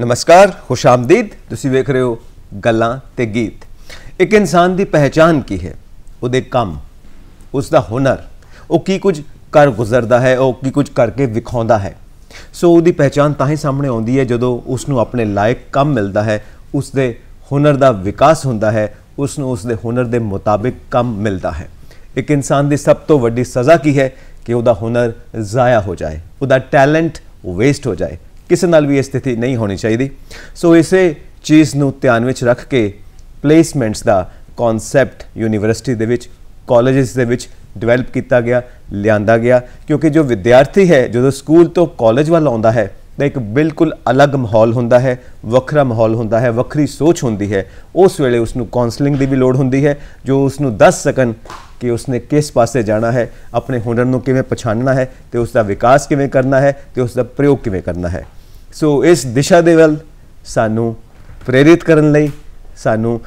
ਨਮਸਕਾਰ ਖੁਸ਼ ਆਮਦੀਦ ਤੁਸੀਂ ਵੇਖ ਰਹੇ ਹੋ ਗੱਲਾਂ ਤੇ ਗੀਤ ਇੱਕ ਇਨਸਾਨ ਦੀ ਪਹਿਚਾਨ ਕੀ ਹੈ ਉਹਦੇ ਕੰਮ ਉਸ ਦਾ ਹੁਨਰ ਉਹ ਕੀ ਕੁਝ ਕਰ ਗੁਜ਼ਰਦਾ ਹੈ ਉਹ ਕੀ ਕੁਝ ਕਰਕੇ ਵਿਖਾਉਂਦਾ ਹੈ ਸੋ ਉਹਦੀ ਪਹਿਚਾਨ ਤਾਂ ਹੀ ਸਾਹਮਣੇ ਆਉਂਦੀ ਹੈ ਜਦੋਂ ਉਸ ਨੂੰ ਆਪਣੇ ਲਾਇਕ ਕੰਮ ਮਿਲਦਾ ਹੈ ਉਸ ਦੇ ਹੁਨਰ ਦਾ ਵਿਕਾਸ ਹੁੰਦਾ ਹੈ ਉਸ ਨੂੰ ਉਸ ਦੇ ਹੁਨਰ ਦੇ ਮੁਤਾਬਿਕ ਕੰਮ ਮਿਲਦਾ ਹੈ ਇੱਕ ਇਨਸਾਨ ਦੀ ਸਭ ਤੋਂ ਵੱਡੀ ਸਜ਼ਾ ਕੀ ਹੈ ਕਿ ਉਹਦਾ ਹੁਨਰ ਜ਼ਾਇਆ ਹੋ ਜਾਏ ਉਹਦਾ ਟੈਲੈਂਟ ਵੇਸਟ ਹੋ ਜਾਏ ਕਿਸੇ ਨਾਲ ਵੀ ਇਹ ਸਥਿਤੀ ਨਹੀਂ ਹੋਣੀ ਚਾਹੀਦੀ ਸੋ ਇਸੇ ਚੀਜ਼ ਨੂੰ ਧਿਆਨ ਵਿੱਚ ਰੱਖ ਕੇ ਪਲੇਸਮੈਂਟਸ ਦਾ ਕਨਸੈਪਟ ਯੂਨੀਵਰਸਿਟੀ ਦੇ ਵਿੱਚ ਕਾਲਜਸ ਦੇ ਵਿੱਚ ਡਿਵੈਲਪ ਕੀਤਾ ਗਿਆ ਲਿਆਂਦਾ ਗਿਆ ਕਿਉਂਕਿ ਜੋ ਵਿਦਿਆਰਥੀ ਹੈ ਜਦੋਂ ਸਕੂਲ ਤੋਂ ਕਾਲਜ ਵੱਲ ਆਉਂਦਾ ਹੈ ਤਾਂ ਇੱਕ ਬਿਲਕੁਲ ਅਲੱਗ ਮਾਹੌਲ ਹੁੰਦਾ ਹੈ ਵੱਖਰਾ ਮਾਹੌਲ ਹੁੰਦਾ ਹੈ ਵੱਖਰੀ ਸੋਚ ਹੁੰਦੀ ਹੈ ਉਸ ਵੇਲੇ ਉਸ ਨੂੰ ਕਾਉਂਸਲਿੰਗ ਦੀ ਵੀ ਲੋੜ ਹੁੰਦੀ ਹੈ ਜੋ ਉਸ ਨੂੰ ਦੱਸ ਸਕਣ ਕਿ ਉਸਨੇ ਕਿਸ ਪਾਸੇ ਜਾਣਾ ਹੈ ਆਪਣੇ ਹੁਨਰ ਨੂੰ ਕਿਵੇਂ ਪਛਾਣਨਾ ਹੈ ਤੇ ਉਸ ਦਾ ਵਿਕਾਸ ਕਿਵੇਂ ਕਰਨਾ ਹੈ ਤੇ ਉਸ ਦਾ ਪ੍ਰਯੋਗ ਕਿਵੇਂ ਕਰਨਾ ਹੈ ਸੋ ਇਸ ਦਿਸ਼ਾ ਦੇ ਵੱਲ ਸਾਨੂੰ ਪ੍ਰੇਰਿਤ ਕਰਨ ਲਈ ਸਾਨੂੰ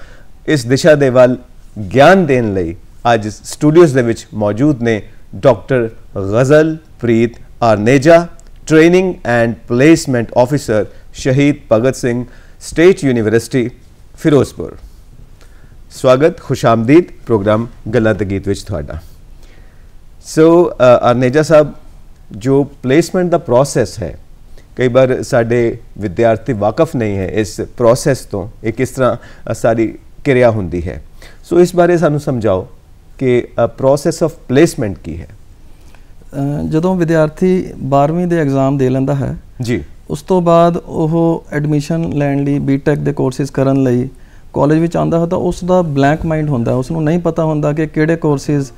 ਇਸ ਦਿਸ਼ਾ ਦੇ ਵੱਲ ਗਿਆਨ ਦੇਣ ਲਈ ਅੱਜ ਸਟੂਡੀਓਜ਼ ਦੇ ਵਿੱਚ ਮੌਜੂਦ ਨੇ doctor Gazal Preet Arneja training and placement officer Shaheed Bhagat Singh state university Ferozepur ਸਵਾਗਤ ਖੁਸ਼ਾਮਦੀਦ ਪ੍ਰੋਗਰਾਮ ਗੱਲਾਂ ਤੇ ਗੀਤ ਵਿੱਚ ਤੁਹਾਡਾ ਸੋ ਅਰਨੇਜਾ ਸਾਹਿਬ ਜੋ ਪਲੇਸਮੈਂਟ ਦਾ ਪ੍ਰੋਸੈਸ ਹੈ ਕਈ ਵਾਰ ਸਾਡੇ ਵਿਦਿਆਰਥੀ ਵਾਕਫ ਨਹੀਂ ਹੈ ਇਸ ਪ੍ਰੋਸੈਸ ਤੋਂ ਇਹ ਕਿਸ ਤਰ੍ਹਾਂ ਸਾਰੀ ਕਿਰਿਆ ਹੁੰਦੀ ਹੈ ਸੋ ਇਸ ਬਾਰੇ ਸਾਨੂੰ ਸਮਝਾਓ ਕਿ ਪ੍ਰੋਸੈਸ ਆਫ ਪਲੇਸਮੈਂਟ ਕੀ ਹੈ ਜਦੋਂ ਵਿਦਿਆਰਥੀ 12ਵੀਂ ਦੇ ਐਗਜ਼ਾਮ ਦੇ ਲੈਂਦਾ ਹੈ ਜੀ ਉਸ ਤੋਂ ਬਾਅਦ ਉਹ ਐਡਮਿਸ਼ਨ ਲੈਣ ਲਈ ਬੀਟੈਕ ਦੇ ਕੋਰਸਿਸ ਕਰਨ ਲਈ ਕਾਲਜ ਵਿੱਚ ਆਂਦਾ ਹੁੰਦਾ ਉਸ ਦਾ ਬਲੈਂਕ ਮਾਈਂਡ ਹੁੰਦਾ ਉਸ ਨੂੰ ਨਹੀਂ ਪਤਾ ਹੁੰਦਾ ਕਿ ਕਿਹੜੇ ਕੋਰਸਿਸ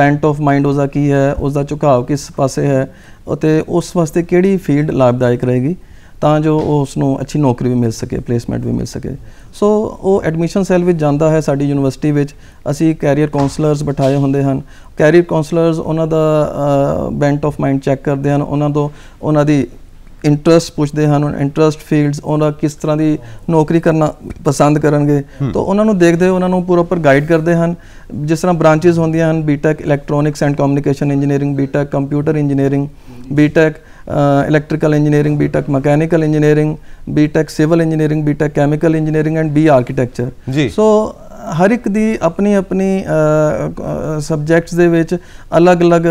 ਬੈਂਟ ਆਫ ਮਾਈਂਡ ਉਹਦਾ ਕੀ ਹੈ ਉਸ ਦਾ ਝੁਕਾਅ ਕਿਸ ਪਾਸੇ ਹੈ ਅਤੇ ਉਸ ਵਾਸਤੇ ਕਿਹੜੀ ਫੀਲਡ ਲਾਭਦਾਇਕ ਰਹੇਗੀ ਤਾਂ ਜੋ ਉਸ ਨੂੰ ਅੱਛੀ ਨੌਕਰੀ ਵੀ ਮਿਲ ਸਕੇ ਪਲੇਸਮੈਂਟ ਵੀ ਮਿਲ ਸਕੇ ਸੋ ਉਹ ਐਡਮਿਸ਼ਨ ਸੈੱਲ ਵਿੱਚ ਜਾਂਦਾ ਹੈ ਸਾਡੀ ਯੂਨੀਵਰਸਿਟੀ ਵਿੱਚ ਅਸੀਂ ਕੈਰੀਅਰ ਕਾਉਂਸਲਰਸ ਬਿਠਾਏ ਹੁੰਦੇ ਹਨ ਕੈਰੀਅਰ ਕਾਉਂਸਲਰਸ ਉਹਨਾਂ ਦਾ ਬੈਂਟ ਆਫ ਮਾਈਂਡ ਚੈੱਕ ਕਰਦੇ ਹਨ ਉਹਨਾਂ ਤੋਂ ਉਹਨਾਂ ਦੀ ਇੰਟਰਸਟ ਪੁੱਛਦੇ ਹਨ ਉਹਨਾਂ ਇੰਟਰਸਟ ਫੀਲਡਸ ਉਹਨਾਂ ਕਿਸ ਤਰ੍ਹਾਂ ਦੀ ਨੌਕਰੀ ਕਰਨਾ ਪਸੰਦ ਕਰਨਗੇ ਤਾਂ ਉਹਨਾਂ ਨੂੰ ਦੇਖਦੇ ਉਹਨਾਂ ਨੂੰ ਪੂਰਾ ਪਰ ਗਾਈਡ ਕਰਦੇ ਹਨ ਜਿਸ ਤਰ੍ਹਾਂ ਬ੍ਰਾਂਚਸ ਹੁੰਦੀਆਂ ਹਨ BTech electronics and communication engineering BTech computer engineering BTech electrical engineering BTech mechanical engineering BTech civil engineering BTech chemical engineering and B architecture so ਹਰ ਇੱਕ ਦੀ ਆਪਣੀ ਆਪਣੀ ਸਬਜੈਕਟਸ ਦੇ ਵਿੱਚ ਅਲੱਗ-ਅਲੱਗ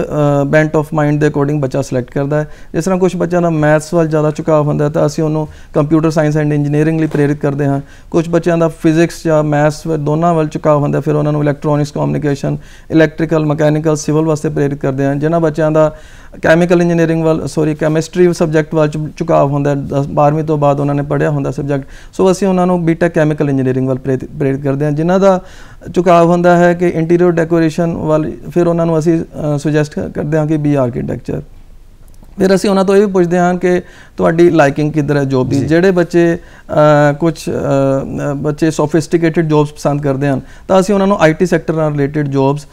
ਬੈਂਟ ਆਫ ਮਾਈਂਡ ਦੇ ਅਕੋਰਡਿੰਗ ਬੱਚਾ ਸਿਲੈਕਟ ਕਰਦਾ ਹੈ ਜਿਸ ਤਰ੍ਹਾਂ ਕੁਝ ਬੱਚਿਆਂ ਦਾ ਮੈਥਸ ਵੱਲ ਜ਼ਿਆਦਾ ਝੁਕਾਅ ਹੁੰਦਾ ਹੈ ਤਾਂ ਅਸੀਂ ਉਹਨੂੰ ਕੰਪਿਊਟਰ ਸਾਇੰਸ ਐਂਡ ਇੰਜੀਨੀਅਰਿੰਗ ਲਈ ਪ੍ਰੇਰਿਤ ਕਰਦੇ ਹਾਂ ਕੁਝ ਬੱਚਿਆਂ ਦਾ ਫਿਜ਼ਿਕਸ ਜਾਂ ਮੈਥਸ ਦੋਨਾਂ ਵੱਲ ਝੁਕਾਅ ਹੁੰਦਾ ਫਿਰ ਉਹਨਾਂ ਨੂੰ electronics communication electrical mechanical civil ਵਾਸਤੇ ਪ੍ਰੇਰਿਤ ਕਰਦੇ ਹਾਂ ਜਿਨ੍ਹਾਂ ਬੱਚਿਆਂ ਦਾ ਕੈਮੀਕਲ ਇੰਜੀਨੀਅਰਿੰਗ ਵੱਲ ਸੌਰੀ ਕੈਮਿਸਟਰੀ ਸਬਜੈਕਟ ਵੱਲ ਝੁਕਾਅ ਹੁੰਦਾ 12ਵੀਂ ਤੋਂ ਬਾਅਦ ਉਹਨਾਂ ਨੇ ਪੜ੍ਹਿਆ ਹੁੰਦਾ ਸਬਜੈਕਟ ਸੋ ਅਸੀਂ ਉਹਨਾਂ ਨੂੰ ਬੀਟੈਕ ਕੈਮੀਕਲ ਇੰਜੀਨੀਅਰਿੰਗ ਵੱਲ ਪ੍ਰੇਰਿਤ ਕਰਦੇ ਹਾਂ ਜਿਨ੍ਹਾਂ ਦਾ ਝੁਕਾਅ ਹੁੰਦਾ ਹੈ ਕਿ ਇੰਟੀਰੀਅਰ ਡੈਕੋਰੇਸ਼ਨ ਵੱਲ ਫਿਰ ਉਹਨਾਂ ਨੂੰ ਅਸੀਂ ਸੁਜੈਸਟ ਕਰਦੇ ਹਾਂ ਕਿ ਬੀ ਆਰਕੀਟੈਕਚਰ ਫਿਰ ਅਸੀਂ ਉਹਨਾਂ ਤੋਂ ਇਹ ਵੀ ਪੁੱਛਦੇ ਹਾਂ ਕਿ ਤੁਹਾਡੀ ਲਾਈਕਿੰਗ ਕਿੱਧਰ ਹੈ ਜੋਬ ਦੀ ਜਿਹੜੇ ਬੱਚੇ ਕੁਝ ਬੱਚੇ ਸੋਫਿਸਟੀਕੇਟਿਡ ਜੋਬਸ ਪਸੰਦ ਕਰਦੇ ਹਨ ਤਾਂ ਅਸੀਂ ਉਹਨਾਂ ਨੂੰ ਆਈਟੀ ਸੈਕਟਰ ਨਾਲ ਰਿਲੇਟਡ ਜੋਬਸ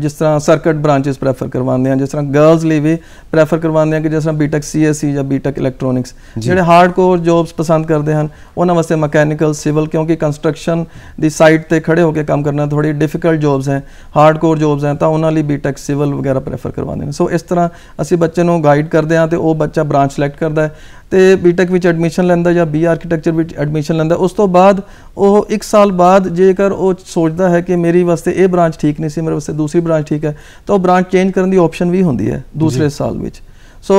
ਜਿਸ ਤਰ੍ਹਾਂ ਸਰਕਟ ਬ੍ਰਾਂਚਸ ਪ੍ਰੈਫਰ ਕਰਵਾਉਂਦੇ ਆ ਜਿਸ ਤਰ੍ਹਾਂ ਗਰਲਸ ਲਈ ਵੀ ਪ੍ਰੈਫਰ ਕਰਵਾਉਂਦੇ ਆ ਕਿ ਜਿਸ ਤਰ੍ਹਾਂ ਬੀਟੈਕ ਸੀਐਸਸੀ ਜਾਂ ਬੀਟੈਕ ਇਲੈਕਟ੍ਰੋਨਿਕਸ ਜਿਹੜੇ ਹਾਰਡਕੋਰ ਜੌਬਸ ਪਸੰਦ ਕਰਦੇ ਹਨ ਉਹਨਾਂ ਵਾਸਤੇ ਮਕੈਨੀਕਲ ਸਿਵਲ ਕਿਉਂਕਿ ਕੰਸਟਰਕਸ਼ਨ ਦੀ ਸਾਈਟ ਤੇ ਖੜੇ ਹੋ ਕੇ ਕੰਮ ਕਰਨਾ ਥੋੜੀ ਡਿਫਿਕਲਟ ਜੌਬਸ ਹੈ ਹਾਰਡਕੋਰ ਜੌਬਸ ਹੈ ਤਾਂ ਉਹਨਾਂ ਲਈ ਬੀਟੈਕ ਸਿਵਲ ਵਗੈਰਾ ਪ੍ਰੈਫਰ ਕਰਵਾਉਂਦੇ ਨੇ ਸੋ ਇਸ ਤਰ੍ਹਾਂ ਅਸੀਂ ਬੱਚੇ ਨੂੰ ਗਾਈਡ ਕਰਦੇ ਆ ਤੇ ਉਹ ਬੱਚਾ ਬ੍ਰਾਂਚ ਸਿਲੈਕਟ ਕਰਦਾ ਹੈ ਤੇ ਬੀਟੈਕ ਵਿੱਚ ਐਡਮਿਸ਼ਨ ਲੈਂਦਾ ਜਾਂ ਬੀ ਆਰਕੀਟੈਕਚਰ ਵਿੱਚ ਐਡਮਿਸ਼ਨ ਲੈਂਦਾ ਉਸ ਤੋਂ ਬਾਅਦ ਉਹ 1 ਸਾਲ ਬਾਅਦ ਜੇਕਰ ਉਹ ਸੋਚਦਾ ਹੈ ਕਿ ਮੇਰੀ ਵਾਸਤੇ ਇਹ ਬ੍ਰਾਂਚ ਠੀਕ ਨਹੀਂ ਸੀ ਮੇਰੇ ਵਾਸਤੇ ਦੂਸਰੀ ਬ੍ਰਾਂਚ ਠੀਕ ਹੈ ਤਾਂ ਉਹ ਬ੍ਰਾਂਚ ਚੇਂਜ ਕਰਨ ਦੀ ਆਪਸ਼ਨ ਵੀ ਹੁੰਦੀ ਹੈ ਦੂਸਰੇ ਸਾਲ ਵਿੱਚ ਸੋ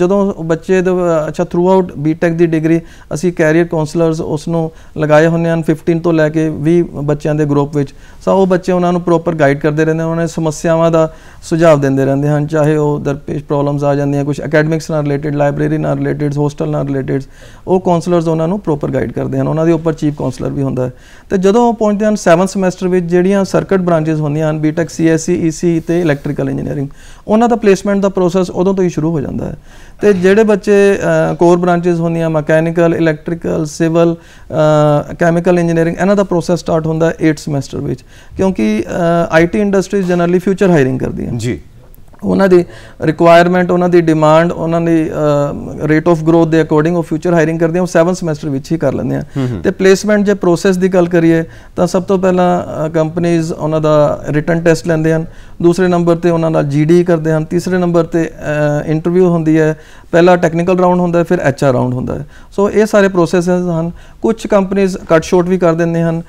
ਜਦੋਂ ਬੱਚੇ ਦਾ ਅੱਛਾ ਥਰੂ ਆਊਟ ਬੀਟੈਕ ਦੀ ਡਿਗਰੀ ਅਸੀਂ ਕੈਰੀਅਰ ਕਾਉਂਸਲਰਸ ਉਸ ਨੂੰ ਲਗਾਏ ਹੁੰਦੇ ਹਨ 15 ਤੋਂ ਲੈ ਕੇ 20 ਬੱਚਿਆਂ ਦੇ ਗਰੁੱਪ ਵਿੱਚ ਸੋ ਉਹ ਬੱਚੇ ਉਹਨਾਂ ਨੂੰ ਪ੍ਰੋਪਰ ਗਾਈਡ ਕਰਦੇ ਰਹਿੰਦੇ ਹਨ ਉਹਨਾਂ ਨੇ ਸਮੱਸਿਆਵਾਂ ਦਾ ਸੁਝਾਅ ਦਿੰਦੇ ਰਹਿੰਦੇ ਹਨ ਚਾਹੇ ਉਹ ਦਰਪੇਸ਼ ਪ੍ਰੋਬਲਮਸ ਆ ਜਾਂਦੀਆਂ ਕੁਝ ਅਕੈਡਮਿਕਸ ਨਾਲ ਰਿਲੇਟਡ ਲਾਇਬ੍ਰੇਰੀ ਨਾਲ ਰਿਲੇਟਡ ਹੋਸਟਲ ਨਾਲ ਰਿਲੇਟਡ ਉਹ ਕਾਉਂਸਲਰਸ ਉਹਨਾਂ ਨੂੰ ਪ੍ਰੋਪਰ ਗਾਈਡ ਕਰਦੇ ਹਨ ਉਹਨਾਂ ਦੇ ਉੱਪਰ ਚੀਫ ਕਾਉਂਸਲਰ ਵੀ ਹੁੰਦਾ ਹੈ ਤੇ ਜਦੋਂ ਉਹ ਪਹੁੰਚਦੇ ਹਨ 7th ਸਮੈਸਟਰ ਵਿੱਚ ਜਿਹੜੀਆਂ ਸਰਕਟ ਬ੍ਰਾਂਚਸ ਹੁੰਦੀਆਂ ਹਨ ਬੀਟੈਕ ਸੀਐਸਸੀ ਈਸੀ ਤੇ ਇਲੈਕਟ੍ਰੀਕਲ ਇੰਜੀਨੀਅਰਿੰਗ ਉਹਨਾਂ ਦਾ ਪਲੇਸਮੈਂਟ ਦਾ ਪ੍ਰੋਸੈਸ ਉਦੋਂ ਤੋਂ ਹੀ ਸ਼ੁਰੂ ਹੋ ਜਾਂਦਾ ਹੈ ਤੇ ਜਿਹੜੇ ਬੱਚੇ ਕੋਰ ਬ੍ਰਾਂਚਸ ਹੁੰਦੀਆਂ mechanical electrical civil chemical engineering ਇਹਨਾਂ ਦਾ ਪ੍ਰੋਸੈਸ ਸਟਾਰਟ ਹੁੰਦਾ 8 ਸਮੈਸਟਰ ਵਿੱਚ ਕਿਉਂਕਿ IT industries generally future hiring ਕਰਦੀਆਂ ਜੀ ਉਹਨਾਂ ਦੀ ਰਿਕੁਆਇਰਮੈਂਟ ਉਹਨਾਂ ਦੀ ਡਿਮਾਂਡ ਉਹਨਾਂ ਦੀ ਰੇਟ ਆਫ ਗਰੋਥ ਦੇ ਅਕੋਰਡਿੰਗ ਉਹ ਫਿਊਚਰ ਹਾਇਰਿੰਗ ਕਰਦੇ ਆ ਉਹ 7 ਸਮੈਸਟਰ ਵਿੱਚ ਹੀ ਕਰ ਲੈਂਦੇ ਆ ਤੇ ਪਲੇਸਮੈਂਟ ਜੇ ਪ੍ਰੋਸੈਸ ਦੀ ਗੱਲ ਕਰੀਏ ਤਾਂ ਸਭ ਤੋਂ ਪਹਿਲਾਂ ਕੰਪਨੀਆਂ ਉਹਨਾਂ ਦਾ ਰਿਟਨ ਟੈਸਟ ਲੈਂਦੇ ਹਨ ਦੂਸਰੇ ਨੰਬਰ ਤੇ ਉਹਨਾਂ ਨਾਲ ਜੀਡੀ e ਕਰਦੇ ਹਨ ਤੀਸਰੇ ਨੰਬਰ ਤੇ ਇੰਟਰਵਿਊ ਹੁੰਦੀ ਹੈ ਪਹਿਲਾ ਟੈਕਨੀਕਲ ਰਾਉਂਡ ਹੁੰਦਾ ਹੈ ਫਿਰ ਐਚਆਰ ਰਾਉਂਡ ਹੁੰਦਾ ਹੈ ਸੋ ਇਹ ਸਾਰੇ ਪ੍ਰੋਸੈਸਸ ਹਨ ਕੁਝ ਕੰਪਨੀਆਂ ਕੱਟ ਸ਼ਾਰਟ ਵੀ ਕਰ ਦਿੰਦੇ ਹਨ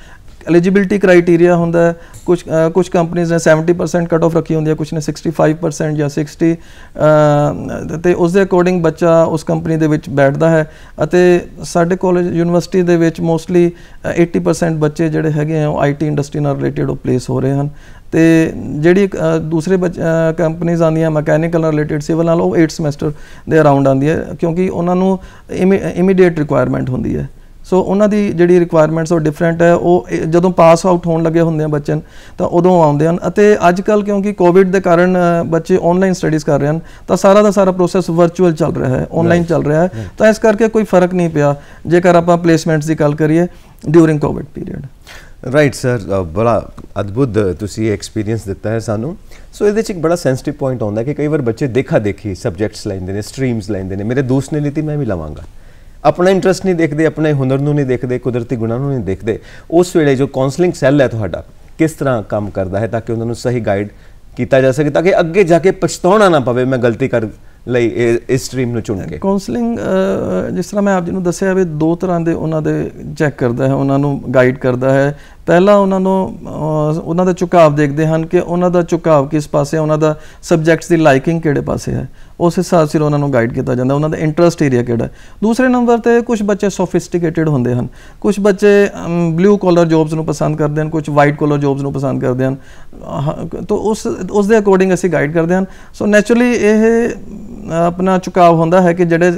ਐਲੀਜੀਬਿਲਟੀ ਕ੍ਰਾਈਟੇਰੀਆ ਹੁੰਦਾ ਕੁਝ ਕੁਝ ਕੰਪਨੀਆਂ ਨੇ 70% ਕਟ ਆਫ ਰੱਖੀ ਹੁੰਦੀ ਹੈ ਕੁਝ ਨੇ 65% ਜਾਂ 60 ਤੇ ਉਸ ਦੇ ਅਕੋਰਡਿੰਗ ਬੱਚਾ ਉਸ ਕੰਪਨੀ ਦੇ ਵਿੱਚ ਬੈਠਦਾ ਹੈ ਅਤੇ ਸਾਡੇ ਕਾਲਜ ਯੂਨੀਵਰਸਿਟੀ ਦੇ ਵਿੱਚ ਮੋਸਟਲੀ 80% ਬੱਚੇ ਜਿਹੜੇ ਹੈਗੇ ਆ ਉਹ ਆਈਟੀ ਇੰਡਸਟਰੀ ਨਾਲ ਰਿਲੇਟਡ ਪਲੇਸ ਹੋ ਰਹੇ ਹਨ ਤੇ ਜਿਹੜੀ ਦੂਸਰੇ ਕੰਪਨੀਆਂ ਆਉਂਦੀਆਂ ਮੈਕੈਨੀਕਲ ਨਾਲ ਰਿਲੇਟਡ ਸਿਵਲ ਨਾਲ ਉਹ 8 ਸਮੈਸਟਰ ਦੇ ਅਰਾਊਂਡ ਆਉਂਦੀ ਹੈ ਕਿਉਂਕਿ ਉਹਨਾਂ ਨੂੰ ਇਮੀਡੀਏਟ ਰਿਕੁਆਇਰਮੈਂਟ ਹੁੰਦੀ ਹੈ ਸੋ ਉਹਨਾਂ ਦੀ ਜਿਹੜੀ ਰਿਕੁਆਇਰਮੈਂਟਸ ਉਹ ਡਿਫਰੈਂਟ ਹੈ ਉਹ ਜਦੋਂ ਪਾਸ ਆਊਟ ਹੋਣ ਲੱਗੇ ਹੁੰਦੇ ਆ ਬੱਚਨ ਤਾਂ ਉਦੋਂ ਆਉਂਦੇ ਹਨ ਅਤੇ ਅੱਜ ਕੱਲ ਕਿਉਂਕਿ ਕੋਵਿਡ ਦੇ ਕਾਰਨ ਬੱਚੇ ਆਨਲਾਈਨ ਸਟੱਡੀਜ਼ ਕਰ ਰਹੇ ਹਨ ਤਾਂ ਸਾਰਾ ਦਾ ਸਾਰਾ ਪ੍ਰੋਸੈਸ ਵਰਚੁਅਲ ਚੱਲ ਰਿਹਾ ਹੈ ਆਨਲਾਈਨ ਚੱਲ ਰਿਹਾ ਹੈ ਤਾਂ ਇਸ ਕਰਕੇ ਕੋਈ ਫਰਕ ਨਹੀਂ ਪਿਆ ਜੇਕਰ ਆਪਾਂ ਪਲੇਸਮੈਂਟਸ ਦੀ ਗੱਲ ਕਰੀਏ during covid period right sir ਬੜਾ ਅਦਭੁਤ ਤੁਸੀਂ ਐਕਸਪੀਰੀਅੰਸ ਦਿੱਤਾ ਹੈ ਸਾਨੂੰ ਸੋ ਇਹਦੇ ਚ ਇੱਕ ਬੜਾ ਸੈਂਸਿਟਿਵ ਪੁਆਇੰਟ ਆਉਂਦਾ ਕਿ ਕਈ ਵਾਰ ਬੱਚੇ ਦੇਖਾ ਦੇਖੀ ਸਬਜੈਕਟਸ ਲੈਂਦੇ ਨੇ ਸਟ੍ਰੀਮਸ ਲੈਂਦੇ ਨੇ ਮੇਰੇ ਦੋਸਤ ਨੇ ਲਈ ਮੈਂ ਵੀ ਲਵਾਂਗਾ ਆਪਣਾ ਇੰਟਰਸਟ ਨਹੀਂ ਦੇਖਦੇ ਆਪਣੇ ਹੁਨਰ ਨੂੰ ਨਹੀਂ ਦੇਖਦੇ ਕੁਦਰਤੀ ਗੁਣਾਂ ਨੂੰ ਨਹੀਂ ਦੇਖਦੇ ਉਸ ਵੇਲੇ ਜੋ ਕਾਉਂਸਲਿੰਗ ਸੈੱਲ ਹੈ ਤੁਹਾਡਾ ਕਿਸ ਤਰ੍ਹਾਂ ਕੰਮ ਕਰਦਾ ਹੈ ਤਾਂ ਕਿ ਉਹਨਾਂ ਨੂੰ ਸਹੀ ਗਾਈਡ ਕੀਤਾ ਜਾ ਸਕੇ ਤਾਂ ਕਿ ਅੱਗੇ ਜਾ ਕੇ ਪਛਤਾਉਣਾ ਨਾ ਪਵੇ ਮੈਂ ਗਲਤੀ ਕਰ ਲਈ ਇਸ ਸਟ੍ਰੀਮ ਨੂੰ ਚੁਣ ਕੇ ਕਾਉਂਸਲਿੰਗ ਜਿਸ ਤਰ੍ਹਾਂ ਮੈਂ ਆਪ ਜੀ ਨੂੰ ਦੱਸਿਆ ਵੀ ਦੋ ਤਰ੍ਹਾਂ ਦੇ ਉਹਨਾਂ ਦੇ ਚੈੱਕ ਕਰਦਾ ਹੈ ਉਹਨਾਂ ਨੂੰ ਗਾਈਡ ਕਰਦਾ ਹੈ ਪਹਿਲਾ ਉਹਨਾਂ ਨੂੰ ਉਹਨਾਂ ਦਾ ਝੁਕਾਅ ਦੇਖਦੇ ਹਨ ਕਿ ਉਹਨਾਂ ਦਾ ਝੁਕਾਅ ਕਿਸ ਪਾਸੇ ਉਹਨਾਂ ਦਾ ਸਬਜੈਕਟਸ ਦੀ ਲਾਈਕਿੰਗ ਕਿਹੜੇ ਪਾਸੇ ਹੈ ਉਸ ਹਿਸਾਬ ਸਿਰ ਉਹਨਾਂ ਨੂੰ ਗਾਈਡ ਕੀਤਾ ਜਾਂਦਾ ਉਹਨਾਂ ਦਾ ਇੰਟਰਸਟ ਏਰੀਆ ਕਿਹੜਾ ਦੂਸਰੇ ਨੰਬਰ ਤੇ ਕੁਝ ਬੱਚੇ ਸੋਫਿਸਟੀਕੇਟਿਡ ਹੁੰਦੇ ਹਨ ਕੁਝ ਬੱਚੇ ਬਲੂ ਕਾਲਰ ਜੌਬਸ ਨੂੰ ਪਸੰਦ ਕਰਦੇ ਹਨ ਕੁਝ ਵਾਈਟ ਕਾਲਰ ਜੌਬਸ ਨੂੰ ਪਸੰਦ ਕਰਦੇ ਹਨ ਤਾਂ ਉਸ ਉਸ ਦੇ ਅਕੋਰਡਿੰਗ ਅਸੀਂ ਗਾਈਡ ਕਰਦੇ ਹਨ ਸੋ ਨੇਚਰਲੀ ਇਹ ਆਪਣਾ ਚੁਕਾਵ ਹੁੰਦਾ ਹੈ ਕਿ ਜਿਹੜੇ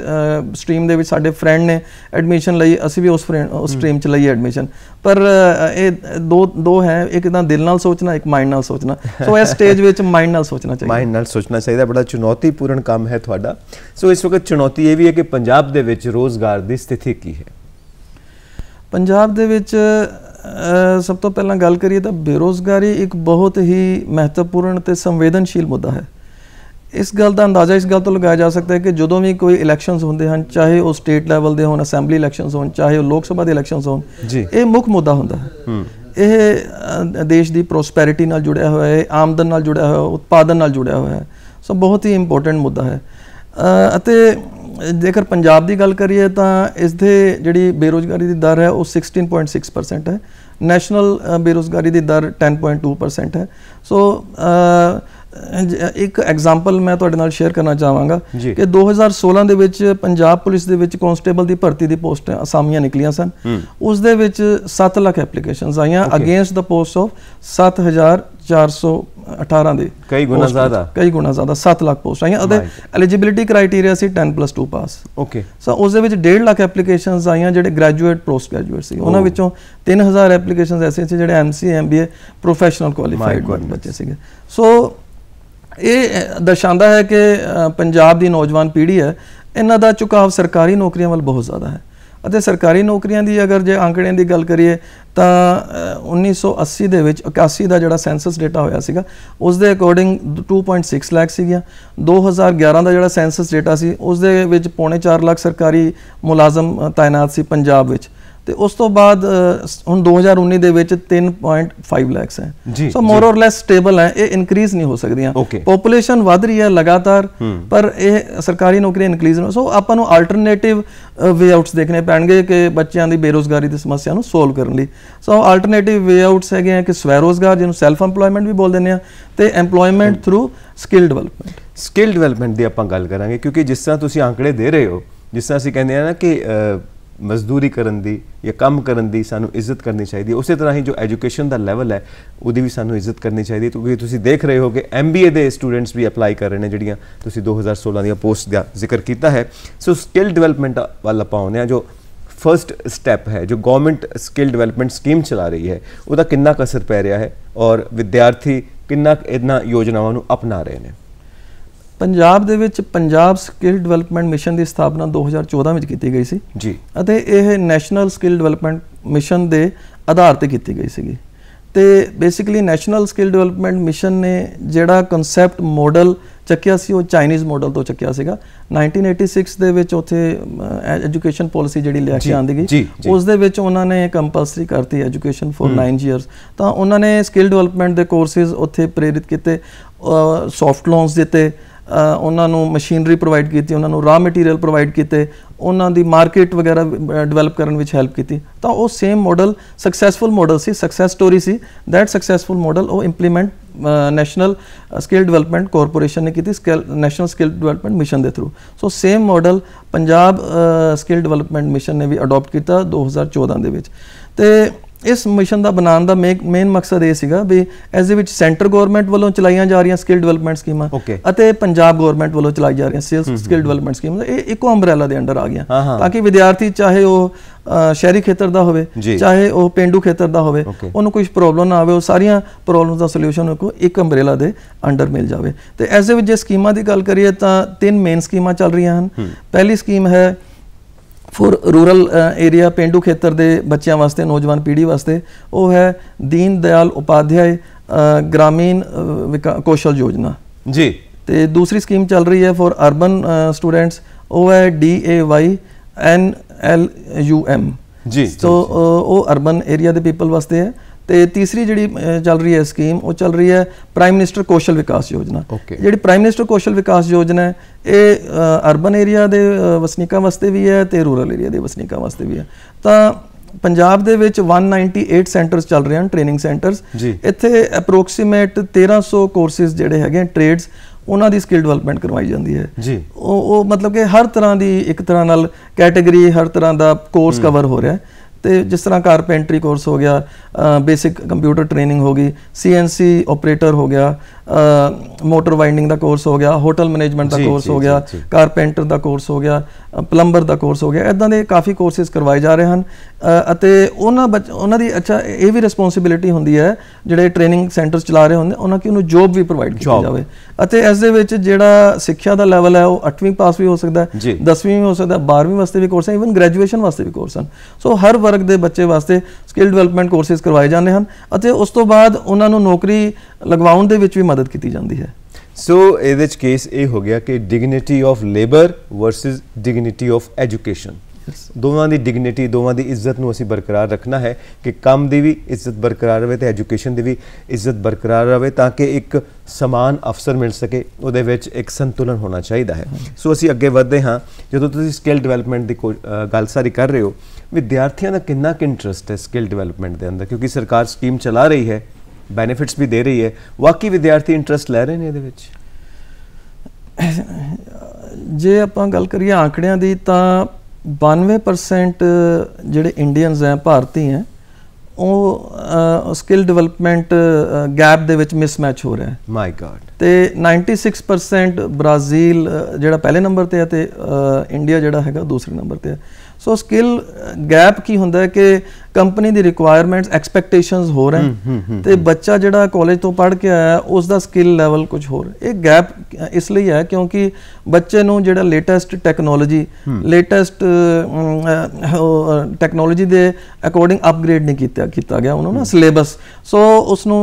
ਸਟਰੀਮ ਦੇ ਵਿੱਚ ਸਾਡੇ ਫਰੈਂਡ ਨੇ ਐਡਮਿਸ਼ਨ ਲਈ ਅਸੀਂ ਵੀ ਉਸ ਫਰੈਂਡ ਉਸ ਸਟਰੀਮ ਚ ਲਈ ਐਡਮਿਸ਼ਨ ਪਰ ਇਹ ਦੋ ਦੋ ਹੈ ਇੱਕ ਤਾਂ ਦਿਲ ਨਾਲ ਸੋਚਣਾ ਇੱਕ ਮਾਈਂਡ ਨਾਲ ਸੋਚਣਾ ਸੋ ਇਸ ਸਟੇਜ ਵਿੱਚ ਮਾਈਂਡ ਨਾਲ ਸੋਚਣਾ ਚਾਹੀਦਾ ਮਾਈਂਡ ਨਾਲ ਸੋਚਣਾ ਚਾਹੀਦਾ ਬੜਾ ਚੁਣੌਤੀਪੂਰਨ ਕੰਮ ਹੈ ਤੁਹਾਡਾ ਸੋ ਇਸ ਵਕਤ ਚੁਣੌਤੀ ਇਹ ਵੀ ਹੈ ਕਿ ਪੰਜਾਬ ਦੇ ਵਿੱਚ ਰੋਜ਼ਗਾਰ ਦੀ ਸਥਿਤੀ ਕੀ ਹੈ ਪੰਜਾਬ ਦੇ ਵਿੱਚ ਸਭ ਤੋਂ ਪਹਿਲਾਂ ਗੱਲ ਕਰੀਏ ਤਾਂ ਬੇਰੋਜ਼ਗਾਰੀ ਇੱਕ ਬਹੁਤ ਹੀ ਮਹੱਤਵਪੂਰਨ ਤੇ ਸੰਵੇਦਨਸ਼ੀਲ ਮੁੱਦਾ ਹੈ ਇਸ ਗੱਲ ਦਾ ਅੰਦਾਜ਼ਾ ਇਸ ਗੱਲ ਤੋਂ ਲਗਾਇਆ ਜਾ ਸਕਦਾ ਹੈ ਕਿ ਜਦੋਂ ਵੀ ਕੋਈ ਇਲੈਕਸ਼ਨਸ ਹੁੰਦੇ ਹਨ ਚਾਹੇ ਉਹ ਸਟੇਟ ਲੈਵਲ ਦੇ ਹੋਣ ਅਸੈਂਬਲੀ ਇਲੈਕਸ਼ਨਸ ਹੋਣ ਚਾਹੇ ਉਹ ਲੋਕ ਸਭਾ ਦੇ ਇਲੈਕਸ਼ਨਸ ਹੋਣ ਇਹ ਮੁੱਖ ਮੁੱਦਾ ਹੁੰਦਾ ਹੈ ਇਹ ਦੇਸ਼ ਦੀ ਪ੍ਰੋਸਪੈਰਿਟੀ ਨਾਲ ਜੁੜਿਆ ਹੋਇਆ ਹੈ ਆਮਦਨ ਨਾਲ ਜੁੜਿਆ ਹੋਇਆ ਹੈ ਉਤਪਾਦਨ ਨਾਲ ਜੁੜਿਆ ਹੋਇਆ ਹੈ ਸੋ ਬਹੁਤ ਹੀ ਇੰਪੋਰਟੈਂਟ ਮੁੱਦਾ ਹੈ ਅਤੇ ਜੇਕਰ ਪੰਜਾਬ ਦੀ ਗੱਲ ਕਰੀਏ ਤਾਂ ਇਸ ਦੇ ਜਿਹੜੀ ਬੇਰੋਜ਼ਗਾਰੀ ਦੀ ਦਰ ਹੈ ਉਹ 16.6% ਹੈ ਨੈਸ਼ਨਲ ਬੇਰੋਜ਼ਗਾਰੀ ਦੀ ਦਰ 10.2% ਹੈ ਸੋ ਇੱਕ ਐਗਜ਼ਾਮਪਲ ਮੈਂ ਤੁਹਾਡੇ ਨਾਲ ਸ਼ੇਅਰ ਕਰਨਾ ਚਾਹਾਂਗਾ ਕਿ 2016 ਦੇ ਵਿੱਚ ਪੰਜਾਬ ਪੁਲਿਸ ਦੇ ਵਿੱਚ ਕਨਸਟੇਬਲ ਦੀ ਭਰਤੀ ਦੀ ਪੋਸਟ ਅਸਾਮੀਆਂ ਨਿਕਲੀਆਂ ਸਨ ਉਸ ਦੇ ਵਿੱਚ 7 ਲੱਖ ਐਪਲੀਕੇਸ਼ਨਸ ਆਈਆਂ ਅਗੇਂਸਟ ਦਾ ਪੋਸਟ ਆਫ 7418 ਦੇ ਕਈ ਗੁਣਾ ਜ਼ਿਆਦਾ ਕਈ ਗੁਣਾ ਜ਼ਿਆਦਾ 7 ਲੱਖ ਪੋਸਟ ਆਈਆਂ ਅਤੇ ਐਲੀਜੀਬਿਲਟੀ ਕ੍ਰਾਈਟੇਰੀਆ ਸੀ 10+2 ਪਾਸ ਓਕੇ ਸੋ ਉਸ ਦੇ ਵਿੱਚ 1.5 ਲੱਖ ਐਪਲੀਕੇਸ਼ਨਸ ਆਈਆਂ ਜਿਹੜੇ ਗ੍ਰੈਜੂਏਟ ਪੋਸਟ ਗ੍ਰੈਜੂਏਟ ਸੀ ਉਹਨਾਂ oh। ਵਿੱਚੋਂ 3000 ਐਪਲੀਕੇਸ਼ਨਸ ਐਸੇ ਸੀ ਜਿਹੜੇ ਐਮਸੀ ਐਮਬੀਏ ਪ੍ਰੋਫੈਸ਼ਨਲ ਕੁਆਲੀਫਾਈਡ ਬੱਚੇ ਸੀਗੇ ਸੋ ਇਹ ਦਰਸਾਉਂਦਾ ਹੈ ਕਿ ਪੰਜਾਬ ਦੀ ਨੌਜਵਾਨ ਪੀੜ੍ਹੀ ਹੈ ਇਹਨਾਂ ਦਾ ਝੁਕਾਅ ਸਰਕਾਰੀ ਨੌਕਰੀਆਂ ਵੱਲ ਬਹੁਤ ਜ਼ਿਆਦਾ ਹੈ ਅਤੇ ਸਰਕਾਰੀ ਨੌਕਰੀਆਂ ਦੀ ਅਗਰ ਜੇ ਅੰਕੜਿਆਂ ਦੀ ਗੱਲ ਕਰੀਏ ਤਾਂ 1980 ਦੇ ਵਿੱਚ 81 ਦਾ ਜਿਹੜਾ ਸੈਂਸਸ ਡਾਟਾ ਹੋਇਆ ਸੀਗਾ ਉਸ ਦੇ ਅਕੋਰਡਿੰਗ 2.6 ਲੱਖ ਸੀਗੀਆਂ 2011 ਦਾ ਜਿਹੜਾ ਸੈਂਸਸ ਡਾਟਾ ਸੀ ਉਸ ਦੇ ਵਿੱਚ ਪੌਣੇ 4 ਲੱਖ ਸਰਕਾਰੀ ਮੁਲਾਜ਼ਮ ਤਾਇਨਾਤ ਸੀ ਪੰਜਾਬ ਵਿੱਚ ਤੇ ਉਸ ਤੋਂ ਬਾਅਦ ਹੁਣ 2019 ਦੇ ਵਿੱਚ 3.5 ਲੱਖ ਹੈ ਸੋ ਮੋਰ অর ਲੈਸ ਸਟੇਬਲ ਹੈ ਇਹ ਇਨਕਰੀਜ਼ ਨਹੀਂ ਹੋ ਸਕਦੀਆਂ ਪੋਪੂਲੇਸ਼ਨ ਵਧ ਰਹੀ ਹੈ ਲਗਾਤਾਰ ਪਰ ਇਹ ਸਰਕਾਰੀ ਨੌਕਰੀ ਇਨਕਰੀਜ਼ ਨਹੀਂ ਸੋ ਆਪਾਂ ਨੂੰ ਆਲਟਰਨੇਟਿਵ ਵੇ ਆਊਟਸ ਦੇਖਣੇ ਪੈਣਗੇ ਕਿ ਬੱਚਿਆਂ ਦੀ ਬੇਰੋਜ਼ਗਾਰੀ ਦੀ ਸਮੱਸਿਆ ਨੂੰ ਸੋਲਵ ਕਰਨ ਲਈ ਸੋ ਆਲਟਰਨੇਟਿਵ ਵੇ ਆਊਟਸ ਹੈਗੇ ਆ ਕਿ ਸਵੈ ਰੋਜ਼ਗਾਰ ਜਿਹਨੂੰ ਸੈਲਫ ਏਮਪਲੋਇਮੈਂਟ ਵੀ ਬੋਲ ਦਿੰਦੇ ਆ ਤੇ employment through skill development skill development ਦੀ ਆਪਾਂ ਗੱਲ ਕਰਾਂਗੇ ਕਿਉਂਕਿ ਜਿਸ ਤਰ੍ਹਾਂ ਤੁਸੀਂ ਆંકੜੇ ਦੇ ਰਹੇ ਹੋ ਜਿਸ ਤਰ੍ਹਾਂ ਅਸੀਂ ਕਹਿੰਦੇ ਆ ਨਾ ਕਿ ਮਜ਼ਦੂਰੀ ਕਰਨ ਦੀ ਜਾਂ ਕੰਮ ਕਰਨ ਦੀ ਸਾਨੂੰ ਇੱਜ਼ਤ ਕਰਨੀ ਚਾਹੀਦੀ ਹੈ ਉਸੇ ਤਰ੍ਹਾਂ ਹੀ ਜੋ ਐਜੂਕੇਸ਼ਨ ਦਾ ਲੈਵਲ ਹੈ ਉਹਦੀ ਵੀ ਸਾਨੂੰ ਇੱਜ਼ਤ ਕਰਨੀ ਚਾਹੀਦੀ ਹੈ ਕਿਉਂਕਿ ਤੁਸੀਂ ਦੇਖ ਰਹੇ ਹੋ ਕਿ ਐਮਬੀਏ ਦੇ ਸਟੂਡੈਂਟਸ ਵੀ ਅਪਲਾਈ ਕਰ ਰਹੇ ਨੇ ਜਿਹੜੀਆਂ ਤੁਸੀਂ 2016 ਦੀਆਂ ਪੋਸਟ ਦਾ ਜ਼ਿਕਰ ਕੀਤਾ ਹੈ ਸੋ ਸਕਿੱਲ ਡਿਵੈਲਪਮੈਂਟ ਵੱਲ ਪਾਉਂਦੇ ਆ ਜੋ ਫਰਸਟ ਸਟੈਪ ਹੈ ਜੋ ਗਵਰਨਮੈਂਟ ਸਕਿੱਲ ਡਿਵੈਲਪਮੈਂਟ ਸਕੀਮ ਚਲਾ ਰਹੀ ਹੈ ਉਹਦਾ ਕਿੰਨਾ ਕਸਰ ਪੈ ਰਿਹਾ ਹੈ ਔਰ ਵਿਦਿਆਰਥੀ ਕਿੰਨਾ ਇਹਨਾਂ ਯੋਜਨਾਵਾਂ ਨੂੰ ਅਪਣਾ ਰਹੇ ਨੇ ਪੰਜਾਬ ਦੇ ਵਿੱਚ ਪੰਜਾਬ ਸਕਿੱਲ ਡਿਵੈਲਪਮੈਂਟ ਮਿਸ਼ਨ ਦੀ ਸਥਾਪਨਾ 2014 ਵਿੱਚ ਕੀਤੀ ਗਈ ਸੀ ਜੀ ਅਤੇ ਇਹ ਨੈਸ਼ਨਲ ਸਕਿੱਲ ਡਿਵੈਲਪਮੈਂਟ ਮਿਸ਼ਨ ਦੇ ਆਧਾਰ ਤੇ ਕੀਤੀ ਗਈ ਸੀਗੀ ਤੇ basically national skill development mission ਨੇ ਜਿਹੜਾ ਕਨਸੈਪਟ ਮਾਡਲ ਚੱਕਿਆ ਸੀ ਉਹ ਚਾਈਨੀਜ਼ ਮਾਡਲ ਤੋਂ ਚੱਕਿਆ ਸੀਗਾ 1986 ਦੇ ਵਿੱਚ ਉੱਥੇ ਐਜੂਕੇਸ਼ਨ ਪਾਲਿਸੀ ਜਿਹੜੀ ਲਿਆ ਕੇ ਆਂਦੀ ਗਈ ਉਸ ਦੇ ਵਿੱਚ ਉਹਨਾਂ ਨੇ ਕੰਪਲਸਰੀ ਕਰਤੀ ਐਜੂਕੇਸ਼ਨ ਫॉर 9 ਇਅਰਸ ਤਾਂ ਉਹਨਾਂ ਨੇ ਸਕਿੱਲ ਡਿਵੈਲਪਮੈਂਟ ਦੇ ਕੋਰਸਸ ਉੱਥੇ ਪ੍ਰੇਰਿਤ ਕੀਤੇ ਸੌਫਟ ਲੋਨਸ ਦਿੱਤੇ ਉਹਨਾਂ ਨੂੰ ਮਸ਼ੀਨਰੀ ਪ੍ਰੋਵਾਈਡ ਕੀਤੀ ਉਹਨਾਂ ਨੂੰ ਰਾ ਮਟੀਰੀਅਲ ਪ੍ਰੋਵਾਈਡ ਕੀਤੇ ਉਹਨਾਂ ਦੀ ਮਾਰਕੀਟ ਵਗੈਰਾ ਡਿਵੈਲਪ ਕਰਨ ਵਿੱਚ ਹੈਲਪ ਕੀਤੀ ਤਾਂ ਉਹ ਸੇਮ ਮਾਡਲ ਸਕਸੈਸਫੁਲ ਮਾਡਲ ਸੀ ਸਕਸੈਸ ਸਟੋਰੀ ਸੀ ਦੈਟ ਸਕਸੈਸਫੁਲ ਮਾਡਲ ਉਹ implement national skill development corporation ਨੇ ਕੀਤੀ skill national skill development mission ਦੇ through so same model Punjab skill development mission ਨੇ ਵੀ ਅਡਾਪਟ ਕੀਤਾ 2014 ਦੇ ਵਿੱਚ ਤੇ ਇਸ ਮਿਸ਼ਨ ਦਾ ਬਣਾਉਣ ਦਾ ਮੇਨ ਮਕਸਦ ਇਹ ਸੀਗਾ ਵੀ ਐਸ ਦੇ ਵਿੱਚ ਸੈਂਟਰ ਗਵਰਨਮੈਂਟ ਵੱਲੋਂ ਚਲਾਈਆਂ ਜਾ ਰਹੀਆਂ ਸਕਿੱਲ ਡਿਵੈਲਪਮੈਂਟ ਸਕੀਮਾਂ ਅਤੇ ਪੰਜਾਬ ਗਵਰਨਮੈਂਟ ਵੱਲੋਂ ਚਲਾਈ ਜਾ ਰਹੀਆਂ ਸਕਿੱਲ ਡਿਵੈਲਪਮੈਂਟ ਸਕੀਮਾਂ ਇਹ ਇੱਕੋ ਅੰਬ੍ਰੇਲਾ ਦੇ ਅੰਡਰ ਆ ਗਿਆ ਤਾਂ ਕਿ ਵਿਦਿਆਰਥੀ ਚਾਹੇ ਉਹ ਸ਼ਹਿਰੀ ਖੇਤਰ ਦਾ ਹੋਵੇ ਚਾਹੇ ਉਹ ਪਿੰਡੂ ਖੇਤਰ ਦਾ ਹੋਵੇ ਉਹਨੂੰ ਕੋਈ ਪ੍ਰੋਬਲਮ ਨਾ ਆਵੇ ਉਹ ਸਾਰੀਆਂ ਪ੍ਰੋਬਲਮਸ ਦਾ ਸੋਲੂਸ਼ਨ ਉਹਨੂੰ ਇੱਕ ਅੰਬ੍ਰੇਲਾ ਦੇ ਅੰਡਰ ਮਿਲ ਜਾਵੇ ਤੇ ਐਸੇ ਵਿੱਚ ਜੇ ਸਕੀਮਾਂ ਦੀ ਗੱਲ ਕਰੀਏ ਤਾਂ ਤਿੰਨ ਮੇਨ ਸਕੀਮਾਂ ਚੱਲ ਰਹੀਆਂ ਹਨ ਪਹਿਲੀ ਸਕੀਮ ਹੈ ਫੋਰ ਰੂਰਲ ਏਰੀਆ ਪਿੰਡੂ ਖੇਤਰ ਦੇ ਬੱਚਿਆਂ ਵਾਸਤੇ ਨੌਜਵਾਨ ਪੀੜ੍ਹੀ ਵਾਸਤੇ ਉਹ ਹੈ ਦੀਨ ਦਿਆਲ ਉਪਾਧਿਆਇ ਗ੍ਰਾਮੀਣ ਕੌਸ਼ਲ ਯੋਜਨਾ ਜੀ ਤੇ ਦੂਸਰੀ ਸਕੀਮ ਚੱਲ ਰਹੀ ਹੈ ਫੋਰ ਅਰਬਨ ਸਟੂਡੈਂਟਸ ਉਹ ਹੈ D A Y N L U M G so ਉਹ ਅਰਬਨ ਏਰੀਆ ਦੇ ਪੀਪਲ ਵਾਸਤੇ ਹੈ ਤੇ ਤੀਸਰੀ ਜਿਹੜੀ ਚੱਲ ਰਹੀ ਹੈ ਸਕੀਮ ਉਹ ਚੱਲ ਰਹੀ ਹੈ ਪ੍ਰਾਈਮ ਮਿਨਿਸਟਰ ਕੌਸ਼ਲ ਵਿਕਾਸ ਯੋਜਨਾ ਜਿਹੜੀ ਪ੍ਰਾਈਮ ਮਿਨਿਸਟਰ ਕੌਸ਼ਲ ਵਿਕਾਸ ਯੋਜਨਾ ਹੈ ਇਹ ਅਰਬਨ ਏਰੀਆ ਦੇ ਵਸਨੀਕਾਂ ਵਾਸਤੇ ਵੀ ਹੈ ਤੇ ਰੂਰਲ ਏਰੀਆ ਦੇ ਵਸਨੀਕਾਂ ਵਾਸਤੇ ਵੀ ਹੈ ਤਾਂ ਪੰਜਾਬ ਦੇ ਵਿੱਚ 198 ਸੈਂਟਰਸ ਚੱਲ ਰਹੇ ਹਨ ਟ੍ਰੇਨਿੰਗ ਸੈਂਟਰਸ ਇੱਥੇ ਅਪਰੋਕਸੀਮੇਟ 1300 ਕੋਰਸਸ ਜਿਹੜੇ ਹੈਗੇ ਟ੍ਰੇਡਸ ਉਹਨਾਂ ਦੀ ਸਕਿੱਲ ਡਿਵੈਲਪਮੈਂਟ ਕਰਵਾਈ ਜਾਂਦੀ ਹੈ ਜੀ ਉਹ ਉਹ ਮਤਲਬ ਕਿ ਹਰ ਤਰ੍ਹਾਂ ਦੀ ਇੱਕ ਤਰ੍ਹਾਂ ਨਾਲ ਕੈਟਾਗਰੀ ਹਰ ਤਰ੍ਹਾਂ ਦਾ ਕੋਰਸ ਕਵਰ ਹੋ ਰਿਹਾ ਹੈ ਤੇ ਜਿਸ ਤਰ੍ਹਾਂ ਕਾਰਪੈਂਟਰੀ ਕੋਰਸ ਹੋ ਗਿਆ ਬੇਸਿਕ ਕੰਪਿਊਟਰ ਟ੍ਰੇਨਿੰਗ ਹੋ ਗਈ ਸੀਐਨਸੀ ਆਪਰੇਟਰ ਹੋ ਗਿਆ ਮੋਟਰ ਵਾਈਂਡਿੰਗ ਦਾ ਕੋਰਸ ਹੋ ਗਿਆ ਹੋਟਲ ਮੈਨੇਜਮੈਂਟ ਦਾ ਕੋਰਸ ਹੋ ਗਿਆ ਕਾਰਪੈਂਟਰ ਦਾ ਕੋਰਸ ਹੋ ਗਿਆ ਪਲੰਬਰ ਦਾ ਕੋਰਸ ਹੋ ਗਿਆ ਇਦਾਂ ਦੇ ਕਾਫੀ ਕੋਰਸਸ ਕਰਵਾਏ ਜਾ ਰਹੇ ਹਨ ਅਤੇ ਉਹਨਾਂ ਉਹਨਾਂ ਦੀ ਅੱਛਾ ਇਹ ਵੀ ਰਿਸਪੌਂਸਿਬਿਲਿਟੀ ਹੁੰਦੀ ਹੈ ਜਿਹੜੇ ਟ੍ਰੇਨਿੰਗ ਸੈਂਟਰਸ ਚਲਾ ਰਹੇ ਹੁੰਦੇ ਉਹਨਾਂ ਕੀ ਉਹਨੂੰ ਜੋਬ ਵੀ ਪ੍ਰੋਵਾਈਡ ਕੀਤੀ ਜਾਵੇ ਅਤੇ ਇਸ ਦੇ ਵਿੱਚ ਜਿਹੜਾ ਸਿੱਖਿਆ ਦਾ ਲੈਵਲ ਹੈ ਉਹ 8ਵੀਂ ਪਾਸ ਵੀ ਹੋ ਸਕਦਾ ਹੈ 10ਵੀਂ ਵੀ ਹੋ ਸਕਦਾ ਹੈ 12ਵੀਂ ਵਾਸਤੇ ਵੀ ਕੋਰਸ ਹੈ ਇਵਨ ਗ੍ਰੈਜੂਏਸ਼ਨ ਵਾਸਤੇ ਵੀ ਕੋਰਸ ਹਨ ਸੋ ਹਰ ਵਰਗ ਦੇ ਬੱਚੇ ਵਾਸਤੇ ਸਕਿੱਲ ਡਿਵੈਲਪਮੈਂਟ ਕੋਰਸਸ ਕਰਵਾਏ ਜਾਂਦੇ ਹਨ ਅਤੇ ਉਸ ਤੋਂ ਬਾਅਦ ਉਹਨਾਂ ਨੂੰ ਨੌਕਰੀ ਲਗਵਾਉਣ ਦੇ ਵਿੱਚ ਵੀ ਮਦਦ ਕੀਤੀ ਜਾਂਦੀ ਹੈ ਸੋ ਇਹਦੇ ਵਿੱਚ ਕੇਸ ਇਹ ਹੋ ਗਿਆ ਕਿ dignity of labour versus dignity of education ਦੋਵਾਂ ਦੀ ਡਿਗਨਿਟੀ ਦੋਵਾਂ ਦੀ ਇੱਜ਼ਤ ਨੂੰ ਅਸੀਂ ਬਰਕਰਾਰ ਰੱਖਣਾ ਹੈ ਕਿ ਕੰਮ ਦੀ ਵੀ ਇੱਜ਼ਤ ਬਰਕਰਾਰ ਰਹੇ ਤੇ ਐਜੂਕੇਸ਼ਨ ਦੀ ਵੀ ਇੱਜ਼ਤ ਬਰਕਰਾਰ ਰਹੇ ਤਾਂ ਕਿ ਇੱਕ ਸਮਾਨ ਅਫਸਰ ਮਿਲ ਸਕੇ ਉਹਦੇ ਵਿੱਚ ਇੱਕ ਸੰਤੁਲਨ ਹੋਣਾ ਚਾਹੀਦਾ ਹੈ ਸੋ ਅਸੀਂ ਅੱਗੇ ਵਧਦੇ ਹਾਂ ਜਦੋਂ ਤੁਸੀਂ ਸਕਿੱਲ ਡਿਵੈਲਪਮੈਂਟ ਦੀ ਗੱਲ ਸਾਰੀ ਕਰ ਰਹੇ ਹੋ ਵਿਦਿਆਰਥੀਆਂ ਦਾ ਕਿੰਨਾ ਕਿ ਇੰਟਰਸਟ ਹੈ ਸਕਿੱਲ ਡਿਵੈਲਪਮੈਂਟ ਦੇ ਅੰਦਰ ਕਿਉਂਕਿ ਸਰਕਾਰ ਸਕੀਮ ਚਲਾ ਰਹੀ ਹੈ ਬੈਨੀਫਿਟਸ ਵੀ ਦੇ ਰਹੀ ਹੈ ਵਾਕੀ ਵਿਦਿਆਰਥੀ ਇੰਟਰਸਟ ਲੈ ਰਹੇ ਨੇ ਇਹਦੇ ਵਿੱਚ ਜੇ ਆਪਾਂ ਗੱਲ ਕਰੀਏ ਆંકੜਿਆਂ ਦੀ ਤਾਂ 92% ਜਿਹੜੇ ਇੰਡੀਅਨਸ ਹੈ ਭਾਰਤੀ ਹੈ ਉਹ ਸਕਿੱਲ ਡਿਵੈਲਪਮੈਂਟ ਗੈਪ ਦੇ ਵਿੱਚ ਮਿਸਮੈਚ ਹੋ ਰਿਹਾ ਹੈ ਮਾਈ ਗॉड ਤੇ 96% ਬ੍ਰਾਜ਼ੀਲ ਜਿਹੜਾ ਪਹਿਲੇ ਨੰਬਰ ਤੇ ਹੈ ਤੇ ਇੰਡੀਆ ਜਿਹੜਾ ਹੈਗਾ ਦੂਸਰੇ ਨੰਬਰ ਤੇ ਹੈ ਸੋ ਸਕਿੱਲ ਗੈਪ ਕੀ ਹੁੰਦਾ ਹੈ ਕਿ ਕੰਪਨੀ ਦੀ ਰਿਕੁਆਇਰਮੈਂਟਸ ਐਕਸਪੈਕਟੇਸ਼ਨਸ ਹੋ ਰਹੇ ਤੇ ਬੱਚਾ ਜਿਹੜਾ ਕਾਲਜ ਤੋਂ ਪੜ੍ਹ ਕੇ ਆਇਆ ਉਸ ਦਾ ਸਕਿੱਲ ਲੈਵਲ ਕੁਝ ਹੋਰ ਇਹ ਗੈਪ ਇਸ ਲਈ ਹੈ ਕਿਉਂਕਿ ਬੱਚੇ ਨੂੰ ਜਿਹੜਾ ਲੇਟੈਸਟ ਟੈਕਨੋਲੋਜੀ ਲੇਟੈਸਟ ਟੈਕਨੋਲੋਜੀ ਦੇ ਅਕੋਰਡਿੰਗ ਅਪਗ੍ਰੇਡ ਨਹੀਂ ਕੀਤਾ ਕੀਤਾ ਗਿਆ ਉਹਨਾਂ ਨੂੰ ਸਿਲੇਬਸ ਸੋ ਉਸ ਨੂੰ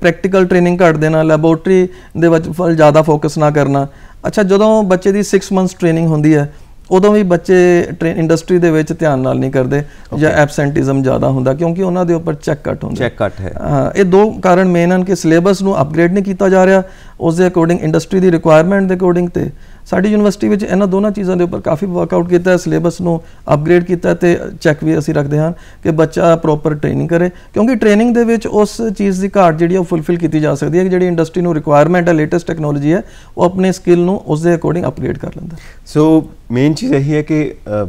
ਪ੍ਰੈਕਟੀਕਲ ਟ੍ਰੇਨਿੰਗ ਘੱਟ ਦੇਣਾ ਲੈਬੋਰਟਰੀ ਦੇ ਵਿੱਚ ਜ਼ਿਆਦਾ ਫੋਕਸ ਨਾ ਕਰਨਾ ਅੱਛਾ ਜਦੋਂ ਬੱਚੇ ਦੀ 6 ਮੰਥਸ ਟ੍ਰੇਨਿੰਗ ਹੁੰਦੀ ਹੈ ਉਦੋਂ ਵੀ ਬੱਚੇ ਟ੍ਰੇਨ ਇੰਡਸਟਰੀ ਦੇ ਵਿੱਚ ਧਿਆਨ ਨਾਲ ਨਹੀਂ ਕਰਦੇ ਜਾਂ ਐਬਸੈਂਟਿਜ਼ਮ ਜ਼ਿਆਦਾ ਹੁੰਦਾ ਕਿਉਂਕਿ ਉਹਨਾਂ ਦੇ ਉੱਪਰ ਚੈੱਕ ਕੱਟ ਹੁੰਦਾ ਚੈੱਕ ਕੱਟ ਹੈ ਹਾਂ ਇਹ ਦੋ ਕਾਰਨ ਮੇਨ ਹਨ ਕਿ ਸਿਲੇਬਸ ਨੂੰ ਅਪਗ੍ਰੇਡ ਨਹੀਂ ਕੀਤਾ ਜਾ ਰਿਹਾ ਉਸ ਦੇ ਅਕੋਰਡਿੰਗ ਇੰਡਸਟਰੀ ਦੀ ਰਿਕੁਆਇਰਮੈਂਟ ਦੇ ਅਕੋਰਡਿੰਗ ਤੇ ਸਾਡੀ ਯੂਨੀਵਰਸਿਟੀ ਵਿੱਚ ਇਹਨਾਂ ਦੋਨਾਂ ਚੀਜ਼ਾਂ ਦੇ ਉੱਪਰ ਕਾਫੀ ਵਰਕਆਊਟ ਕੀਤਾ ਹੈ ਸਿਲੇਬਸ ਨੂੰ ਅਪਗ੍ਰੇਡ ਕੀਤਾ ਤੇ ਚੈੱਕ ਵੀ ਅਸੀਂ ਰੱਖਦੇ ਹਾਂ ਕਿ ਬੱਚਾ ਪ੍ਰੋਪਰ ਟ੍ਰੇਨਿੰਗ ਕਰੇ ਕਿਉਂਕਿ ਟ੍ਰੇਨਿੰਗ ਦੇ ਵਿੱਚ ਉਸ ਚੀਜ਼ ਦੀ ਘਾਟ ਜਿਹੜੀ ਉਹ ਫੁੱਲਫਿਲ ਕੀਤੀ ਜਾ ਸਕਦੀ ਹੈ ਕਿ ਜਿਹੜੀ ਇੰਡਸਟਰੀ ਨੂੰ ਰਿਕੁਆਇਰਮੈਂਟ ਹੈ ਲੇਟੈਸਟ ਟੈਕਨੋਲੋਜੀ ਹੈ ਉਹ ਆਪਣੇ ਸਕਿੱਲ ਨੂੰ ਉਸ ਦੇ ਅਕੋਰਡਿੰਗ ਅਪਗ੍ਰੇਡ ਕਰ ਲੈਂਦਾ ਸੋ ਮੇਨ ਚੀਜ਼ ਇਹ ਹੈ ਕਿ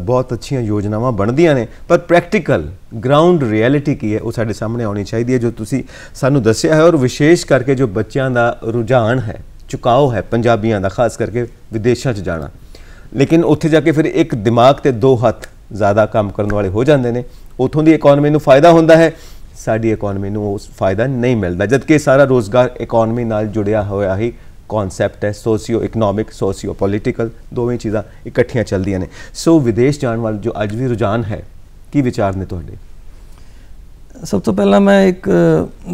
ਬਹੁਤ ਅੱਛੀਆਂ ਯੋਜਨਾਵਾਂ ਬਣਦੀਆਂ ਨੇ ਪਰ ਪ੍ਰੈਕਟੀਕਲ ਗਰਾਊਂਡ ਰਿਐਲਿਟੀ ਕੀ ਹੈ ਉਹ ਸਾਡੇ ਸਾਹਮਣੇ ਆਉਣੀ ਚਾਹੀਦੀ ਹੈ ਜੋ ਤੁਸੀਂ ਸਾਨੂੰ ਦੱਸਿਆ ਹੈ ਔਰ ਵਿਸ਼ੇਸ਼ ਕਰਕੇ ਜੋ ਬੱਚਿਆਂ ਦਾ ਰੁਝਾਨ ਹੈ ਚੁਕਾਓ ਹੈ ਪੰਜਾਬੀਆਂ ਦਾ ਖਾਸ ਕਰਕੇ ਵਿਦੇਸ਼ਾਂ 'ਚ ਜਾਣਾ ਲੇਕਿਨ ਉੱਥੇ ਜਾ ਕੇ ਫਿਰ ਇੱਕ ਦਿਮਾਗ ਤੇ ਦੋ ਹੱਥ ਜ਼ਿਆਦਾ ਕੰਮ ਕਰਨ ਵਾਲੇ ਹੋ ਜਾਂਦੇ ਨੇ ਉਥੋਂ ਦੀ ਇਕਨੋਮੀ ਨੂੰ ਫਾਇਦਾ ਹੁੰਦਾ ਹੈ ਸਾਡੀ ਇਕਨੋਮੀ ਨੂੰ ਉਸ ਫਾਇਦਾ ਨਹੀਂ ਮਿਲਦਾ ਜਦਕਿ ਸਾਰਾ ਰੋਜ਼ਗਾਰ ਇਕਨੋਮੀ ਨਾਲ ਜੁੜਿਆ ਹੋਇਆ ਹੀ ਕਨਸੈਪਟ ਹੈ ਸੋਸ਼ੀਓ ਇਕਨੋਮਿਕ ਸੋਸ਼ੀਓ ਪੋਲਿਟੀਕਲ ਦੋਵੇਂ ਚੀਜ਼ਾਂ ਇਕੱਠੀਆਂ ਚੱਲਦੀਆਂ ਨੇ ਸੋ ਵਿਦੇਸ਼ ਜਾਣ ਵਾਲ ਜੋ ਅੱਜ ਵੀ ਰੁਝਾਨ ਹੈ ਕੀ ਵਿਚਾਰ ਨੇ ਤੁਹਾਡੇ ਸਭ ਤੋਂ ਪਹਿਲਾਂ ਮੈਂ ਇੱਕ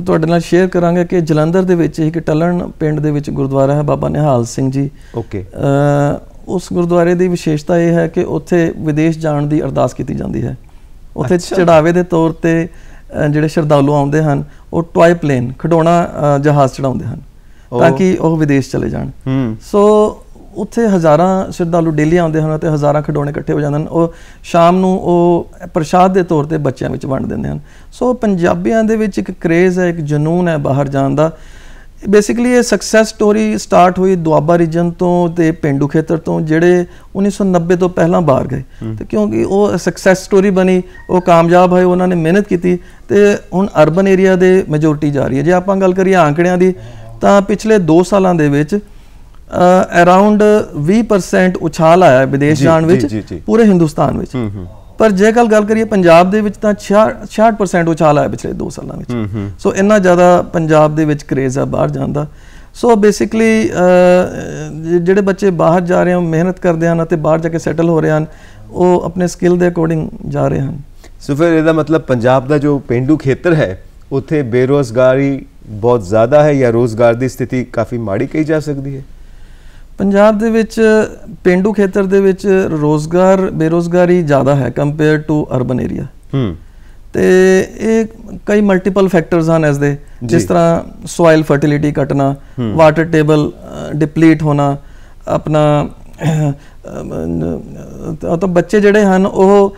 ਤੁਹਾਡੇ ਨਾਲ ਸ਼ੇਅਰ ਕਰਾਂਗਾ ਕਿ ਜਲੰਧਰ ਦੇ ਵਿੱਚ ਇੱਕ ਟਲਣ ਪਿੰਡ ਦੇ ਵਿੱਚ ਗੁਰਦੁਆਰਾ ਹੈ ਬਾਬਾ ਨਿਹਾਲ ਸਿੰਘ ਜੀ ਓਕੇ ਉਸ ਗੁਰਦੁਆਰੇ ਦੀ ਵਿਸ਼ੇਸ਼ਤਾ ਇਹ ਹੈ ਕਿ ਉੱਥੇ ਵਿਦੇਸ਼ ਜਾਣ ਦੀ ਅਰਦਾਸ ਕੀਤੀ ਜਾਂਦੀ ਹੈ ਉੱਥੇ ਚੜਾਵੇ ਦੇ ਤੌਰ ਤੇ ਜਿਹੜੇ ਸ਼ਰਧਾਲੂ ਆਉਂਦੇ ਹਨ ਉਹ ਟੋਏ ਪਲੇਨ ਖਡੋਣਾ ਜਹਾਜ਼ ਚੜਾਉਂਦੇ ਹਨ ਤਾਂ ਕਿ ਉਹ ਵਿਦੇਸ਼ ਚਲੇ ਜਾਣ ਸੋ ਉੱਥੇ ਹਜ਼ਾਰਾਂ ਸ਼ਰਧਾਲੂ ਡੇਲੀ ਆਉਂਦੇ ਹਨ ਤੇ ਹਜ਼ਾਰਾਂ ਖਡੋਣੇ ਇਕੱਠੇ ਹੋ ਜਾਂਦੇ ਹਨ ਉਹ ਸ਼ਾਮ ਨੂੰ ਉਹ ਪ੍ਰਸ਼ਾਦ ਦੇ ਤੌਰ ਤੇ ਬੱਚਿਆਂ ਵਿੱਚ ਵੰਡ ਦਿੰਦੇ ਹਨ ਸੋ ਪੰਜਾਬੀਆਂ ਦੇ ਵਿੱਚ ਇੱਕ ਕਰੇਜ਼ ਹੈ ਇੱਕ ਜਨੂਨ ਹੈ ਬਾਹਰ ਜਾਣ ਦਾ ਬੇਸਿਕਲੀ ਇਹ ਸਕਸੈਸ ਸਟੋਰੀ ਸਟਾਰਟ ਹੋਈ ਦੁਆਬਾ ਰੀਜਨ ਤੋਂ ਤੇ ਪਿੰਡੂ ਖੇਤਰ ਤੋਂ ਜਿਹੜੇ 1990 ਤੋਂ ਪਹਿਲਾਂ ਬਾਹਰ ਗਏ ਤੇ ਕਿਉਂਕਿ ਉਹ ਸਕਸੈਸ ਸਟੋਰੀ ਬਣੀ ਉਹ ਕਾਮਯਾਬ ਹੋਏ ਉਹਨਾਂ ਨੇ ਮਿਹਨਤ ਕੀਤੀ ਤੇ ਹੁਣ ਅਰਬਨ ਏਰੀਆ ਦੇ ਮੈਜੋਰਟੀ ਜਾ ਰਹੀ ਹੈ ਜੇ ਆਪਾਂ ਗੱਲ ਕਰੀਏ ਆਂਕੜਿਆਂ ਦੀ ਤਾਂ ਪਿਛਲੇ 2 ਸਾਲਾਂ ਦੇ ਵਿੱਚ ਅਰਾਊਂਡ 20% ਉਛਾਲ ਆਇਆ ਵਿਦੇਸ਼ ਜਾਣ ਵਿੱਚ ਪੂਰੇ ਹਿੰਦੁਸਤਾਨ ਵਿੱਚ ਪਰ ਜੇ ਗੱਲ ਗੱਲ ਕਰੀਏ ਪੰਜਾਬ ਦੇ ਵਿੱਚ ਤਾਂ 66% ਉਛਾਲ ਆਇਆ ਪਿਛਲੇ 2 ਸਾਲਾਂ ਵਿੱਚ ਸੋ ਇੰਨਾ ਜ਼ਿਆਦਾ ਪੰਜਾਬ ਦੇ ਵਿੱਚ ਕਰੇਜ਼ ਆ ਬਾਹਰ ਜਾਂਦਾ ਸੋ ਬੇਸਿਕਲੀ ਜਿਹੜੇ ਬੱਚੇ ਬਾਹਰ ਜਾ ਰਹੇ ਹਨ ਮਿਹਨਤ ਕਰਦੇ ਹਨ ਅਤੇ ਬਾਹਰ ਜਾ ਕੇ ਸੈਟਲ ਹੋ ਰਹੇ ਹਨ ਉਹ ਆਪਣੇ ਸਕਿੱਲ ਦੇ ਅਕੋਰਡਿੰਗ ਜਾ ਰਹੇ ਹਨ ਸੋ ਫਿਰ ਇਹਦਾ ਮਤਲਬ ਪੰਜਾਬ ਦਾ ਜੋ ਪਿੰਡੂ ਖੇਤਰ ਹੈ ਉੱਥੇ ਬੇਰੋਜ਼ਗਾਰੀ ਬਹੁਤ ਜ਼ਿਆਦਾ ਹੈ ਜਾਂ ਰੋਜ਼ਗਾਰ ਦੀ ਸਥਿਤੀ ਕਾਫੀ ਮਾੜੀ ਕਹੀ ਜਾ ਸਕਦੀ ਹੈ ਪੰਜਾਬ ਦੇ ਵਿੱਚ ਪਿੰਡੂ ਖੇਤਰ ਦੇ ਵਿੱਚ ਰੋਜ਼ਗਾਰ ਬੇਰੋਜ਼ਗਾਰੀ ਜ਼ਿਆਦਾ ਹੈ ਕੰਪੇਅਰ ਟੂ ਅਰਬਨ ਏਰੀਆ ਹੂੰ ਤੇ ਇਹ ਕਈ ਮਲਟੀਪਲ ਫੈਕਟਰਸ ਹਨ ਇਸ ਦੇ ਜਿਸ ਤਰ੍ਹਾਂ ਸੋਇਲ ਫਰਟੀਲਿਟੀ ਘਟਣਾ ਵਾਟਰ ਟੇਬਲ ਡਿਪਲੀਟ ਹੋਣਾ ਆਪਣਾ ਤਾਂ ਬੱਚੇ ਜਿਹੜੇ ਹਨ ਉਹ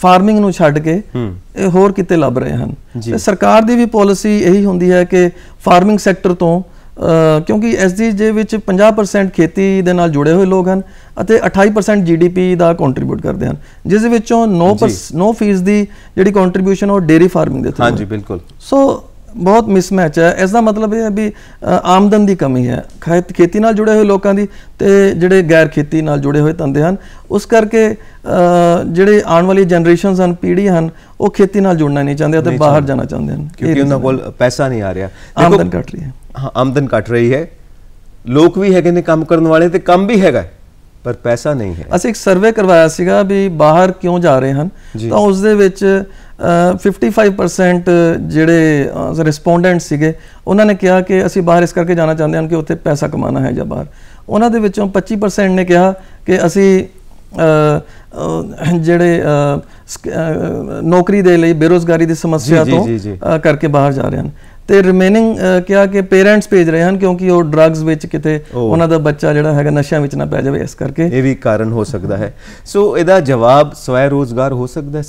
ਫਾਰਮਿੰਗ ਨੂੰ ਛੱਡ ਕੇ ਹੋਰ ਕਿਤੇ ਲੱਭ ਰਹੇ ਹਨ ਤੇ ਸਰਕਾਰ ਦੀ ਵੀ ਪਾਲਿਸੀ ਇਹੀ ਹੁੰਦੀ ਹੈ ਕਿ ਫਾਰਮਿੰਗ ਸੈਕਟਰ ਤੋਂ ਕਿਉਂਕਿ ਐਸਡੀ ਜੇ ਵਿੱਚ 50% ਖੇਤੀ ਦੇ ਨਾਲ ਜੁੜੇ ਹੋਏ ਲੋਕ ਹਨ ਅਤੇ 28% ਜੀਡੀਪੀ ਦਾ ਕੰਟਰੀਬਿਊਟ ਕਰਦੇ ਹਨ ਜਿਸ ਵਿੱਚੋਂ 9 9% ਦੀ ਜਿਹੜੀ ਕੰਟਰੀਬਿਊਸ਼ਨ ਉਹ ਡੇਰੀ ਫਾਰਮਿੰਗ ਦੇ ਥਰੂ ਹਾਂਜੀ ਬਿਲਕੁਲ ਸੋ ਬਹੁਤ ਮਿਸਮੈਚ ਹੈ ਇਸ ਦਾ ਮਤਲਬ ਇਹ ਹੈ ਵੀ ਆਮਦਨ ਦੀ ਕਮੀ ਹੈ ਖੇਤੀ ਨਾਲ ਜੁੜੇ ਹੋਏ ਲੋਕਾਂ ਦੀ ਤੇ ਜਿਹੜੇ ਗੈਰ ਖੇਤੀ ਨਾਲ ਜੁੜੇ ਹੋਏ ਧੰਦੇ ਹਨ ਉਸ ਕਰਕੇ ਜਿਹੜੇ ਆਉਣ ਵਾਲੀ ਜਨਰੇਸ਼ਨਸ ਹਨ ਪੀੜ੍ਹੀ ਹਨ ਉਹ ਖੇਤੀ ਨਾਲ ਜੁੜਨਾ ਨਹੀਂ ਚਾਹੁੰਦੇ ਤੇ ਬਾਹਰ ਜਾਣਾ ਚਾਹੁੰਦੇ ਹਨ ਕਿਉਂਕਿ ਉਹਨਾਂ ਕੋਲ ਪੈਸਾ ਨਹੀਂ ਆ ਰਿਹਾ ਆਮਦਨ ਘਟ ਰਹੀ ਹੈ ਹਾਂ ਆਮਦਨ ਘਟ ਰਹੀ ਹੈ ਲੋਕ ਵੀ ਹੈਗੇ ਨੇ ਕੰਮ ਕਰਨ ਵਾਲੇ ਤੇ ਕੰਮ ਵੀ ਹੈਗਾ ਪਰ ਪੈਸਾ ਨਹੀਂ ਹੈ ਅਸੀਂ ਇੱਕ ਸਰਵੇ ਕਰਵਾਇਆ ਸੀਗਾ ਵੀ ਬਾਹਰ ਕਿਉਂ ਜਾ ਰਹੇ ਹਨ ਤਾਂ ਉਸ ਦੇ ਵਿੱਚ 55% ਜਿਹੜੇ ਰਿਸਪੋਂਡੈਂਟ ਸੀਗੇ ਉਹਨਾਂ ਨੇ ਕਿਹਾ ਕਿ ਅਸੀਂ ਬਾਹਰ ਇਸ ਕਰਕੇ ਜਾਣਾ ਚਾਹੁੰਦੇ ਹਾਂ ਕਿ ਉੱਥੇ ਪੈਸਾ ਕਮਾਉਣਾ ਹੈ ਜਾਂ ਬਾਹਰ ਉਹਨਾਂ ਦੇ ਵਿੱਚੋਂ 25% ਨੇ ਕਿਹਾ ਕਿ ਅਸੀਂ ਜਿਹੜੇ ਨੌਕਰੀ ਦੇ ਲਈ ਬੇਰੋਜ਼ਗਾਰੀ ਦੀ ਸਮੱਸਿਆ ਤੋਂ ਕਰਕੇ ਬਾਹਰ ਜਾ ਰਹੇ ਹਨ ਤੇ ਰਿਮੇਨਿੰਗ ਕਿਹਾ ਕਿ ਪੇਰੈਂਟਸ ਭੇਜ ਰਹੇ ਹਨ ਕਿਉਂਕਿ ਉਹ ਡਰੱਗਸ ਵਿੱਚ ਕਿਤੇ ਉਹਨਾਂ ਦਾ ਬੱਚਾ ਜਿਹੜਾ ਹੈਗਾ ਨਸ਼ਿਆਂ ਵਿੱਚ ਨਾ ਪੈ ਜਾਵੇ ਇਸ ਕਰਕੇ ਇਹ ਵੀ ਕਾਰਨ ਹੋ ਸਕਦਾ ਹੈ ਸੋ ਇਹਦਾ ਜਵਾਬ ਸਵੈ ਰੋਜ਼ਗਾਰ ਹੋ ਸਕਦਾ ਹੈ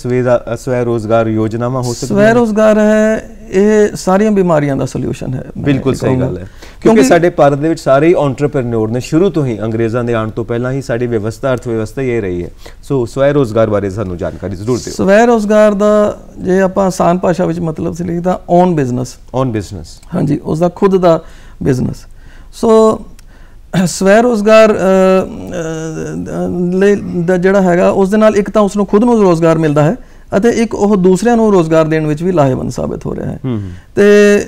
ਸਵੈ ਰੋਜ਼ਗਾਰ ਯੋਜਨਾਵਾਂ ਹੋ ਸਕਦੀਆਂ ਸਵੈ ਰੋਜ਼ਗਾਰ ਹੈ ਇਹ ਸਾਰੀਆਂ ਬਿਮਾਰੀਆਂ ਦਾ ਸੋਲੂਸ਼ਨ ਹੈ ਬਿਲਕੁਲ ਸਹੀ ਗੱਲ ਹੈ ਕਿਉਂਕਿ ਸਾਡੇ ਭਾਰਤ ਦੇ ਵਿੱਚ ਸਾਰੇ ਹੀ ਐਂਟਰਪ੍ਰੈਨਿਓਰ ਨੇ ਸ਼ੁਰੂ ਤੋਂ ਹੀ ਅੰਗਰੇਜ਼ਾਂ ਦੇ ਆਉਣ ਤੋਂ ਪਹਿਲਾਂ ਹੀ ਸਾਡੀ ਵਿਵਸਥਾ ਅਰਥ ਵਿਵਸਥਾ ਇਹ ਰਹੀ ਹੈ ਸੋ ਸਵੈ ਰੋਜ਼ਗਾਰ ਬਾਰੇ ਸਾਨੂੰ ਜਾਣਕਾਰੀ ਜ਼ਰੂਰ ਦਿਓ ਸਵੈ ਰੋਜ਼ਗਾਰ ਦਾ ਜੇ ਆਪਾਂ ਆਸਾਨ ਭਾਸ਼ਾ ਵਿੱਚ ਮਤਲਬ ਸੀ ਲਿਖਦਾ ਓਨ ਬਿਜ਼ਨਸ ਓਨ ਬਿਜ਼ਨਸ ਹਾਂਜੀ ਉਸ ਦਾ ਖੁਦ ਦਾ ਬਿਜ਼ਨਸ ਸੋ ਸਵੈ ਰੋਜ਼ਗਾਰ ਦਾ ਜਿਹੜਾ ਹੈਗਾ ਉਸ ਦੇ ਨਾਲ ਇੱਕ ਤਾਂ ਉਸ ਨੂੰ ਖੁਦ ਨੂੰ ਰੋਜ਼ਗਾਰ ਮਿਲਦਾ ਹੈ ਅਤੇ ਇੱਕ ਉਹ ਦੂਸਰਿਆਂ ਨੂੰ ਰੋਜ਼ਗਾਰ ਦੇਣ ਵਿੱਚ ਵੀ ਲਾਹੇਵੰਦ ਸਾਬਤ ਹੋ ਰਿਹਾ ਹੈ ਤੇ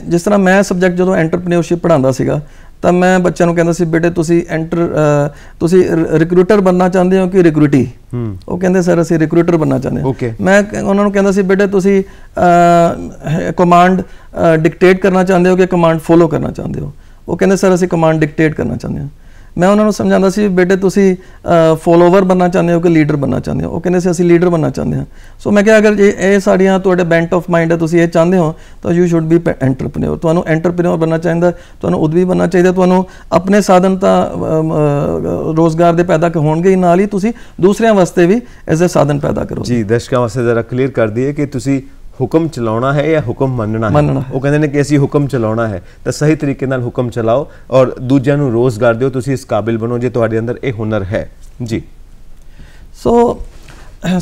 ਜਿਸ ਤਰ੍ਹਾਂ ਮੈਂ ਸਬਜੈਕਟ ਜਦੋਂ ਐਂਟਰਪ੍ਰੀਨਿਓਰਸ਼ਿਪ ਪੜ੍ਹਾਉਂਦਾ ਸੀਗਾ ਤਾਂ ਮੈਂ ਬੱਚਿਆਂ ਨੂੰ ਕਹਿੰਦਾ ਸੀ ਬੇਟੇ ਤੁਸੀਂ ਐਂਟਰ ਤੁਸੀਂ ਰਿਕਰੂਟਰ ਬੰਨਣਾ ਚਾਹੁੰਦੇ ਹੋ ਕਿ ਰਿਕਰੂਟੀ ਉਹ ਕਹਿੰਦੇ ਸਰ ਅਸੀਂ ਰਿਕਰੂਟਰ ਬੰਨਣਾ ਚਾਹੁੰਦੇ ਹਾਂ ਮੈਂ ਉਹਨਾਂ ਨੂੰ ਕਹਿੰਦਾ ਸੀ ਬੇਟੇ ਤੁਸੀਂ ਕਮਾਂਡ ਡਿਕਟੇਟ ਕਰਨਾ ਚਾਹੁੰਦੇ ਹੋ ਕਿ ਕਮਾਂਡ ਫੋਲੋ ਕਰਨਾ ਚਾਹੁੰਦੇ ਹੋ ਉਹ ਕਹਿੰਦੇ ਸਰ ਅਸੀਂ ਕਮਾਂਡ ਡਿਕਟੇਟ ਕਰਨਾ ਚਾਹੁੰਦੇ ਹਾਂ ਮੈਂ ਉਹਨਾਂ ਨੂੰ ਸਮਝਾਉਂਦਾ ਸੀ ਬੇਟੇ ਤੁਸੀਂ ਫੋਲੋਵਰ ਬੰਨਾ ਚਾਹੁੰਦੇ ਹੋ ਕਿ ਲੀਡਰ ਬੰਨਾ ਚਾਹੁੰਦੇ ਹੋ ਉਹ ਕਹਿੰਦੇ ਸੀ ਅਸੀਂ ਲੀਡਰ ਬੰਨਾ ਚਾਹੁੰਦੇ ਹਾਂ ਸੋ ਮੈਂ ਕਿਹਾ ਅਗਰ ਜੇ ਇਹ ਸਾਡੀਆਂ ਤੁਹਾਡੇ ਬੈਂਟ ਆਫ ਮਾਈਂਡ ਹੈ ਤੁਸੀਂ ਇਹ ਚਾਹੁੰਦੇ ਹੋ ਤਾਂ ਯੂ ਸ਼ੁੱਡ ਬੀ ਐਂਟਰਪ੍ਰੀਨਿਓਰ ਤੁਹਾਨੂੰ ਐਂਟਰਪ੍ਰੀਨਿਓਰ ਬੰਨਾ ਚਾਹੀਦਾ ਤੁਹਾਨੂੰ ਉਦਵੀ ਬੰਨਾ ਚਾਹੀਦਾ ਤੁਹਾਨੂੰ ਆਪਣੇ ਸਾਧਨ ਤਾਂ ਰੋਜ਼ਗਾਰ ਦੇ ਪੈਦਾ ਹੋਣਗੇ ਨਾਲ ਹੀ ਤੁਸੀਂ ਦੂਸਰਿਆਂ ਵਾਸਤੇ ਵੀ ਐਜ਼ ਅ ਸਾਧਨ ਪੈਦਾ ਕਰੋ ਜੀ ਦਰਸ਼ਕਾਂ ਵਾਸਤੇ ਜ਼ਰਾ ਕਲੀਅਰ ਕਰ ਦਈਏ ਕਿ ਤੁਸੀਂ ਹੁਕਮ ਚਲਾਉਣਾ ਹੈ ਜਾਂ ਹੁਕਮ ਮੰਨਣਾ ਹੈ ਉਹ ਕਹਿੰਦੇ ਨੇ ਕਿ ਅਸੀਂ ਹੁਕਮ ਚਲਾਉਣਾ ਹੈ ਤਾਂ ਸਹੀ ਤਰੀਕੇ ਨਾਲ ਹੁਕਮ ਚਲਾਓ ਔਰ ਦੂਜਿਆਂ ਨੂੰ ਰੋਜ਼ਗਾਰ ਦਿਓ ਤੁਸੀਂ ਇਸ ਕਾਬਿਲ ਬਣੋ ਜੇ ਤੁਹਾਡੇ ਅੰਦਰ ਇਹ ਹੁਨਰ ਹੈ ਜੀ ਸੋ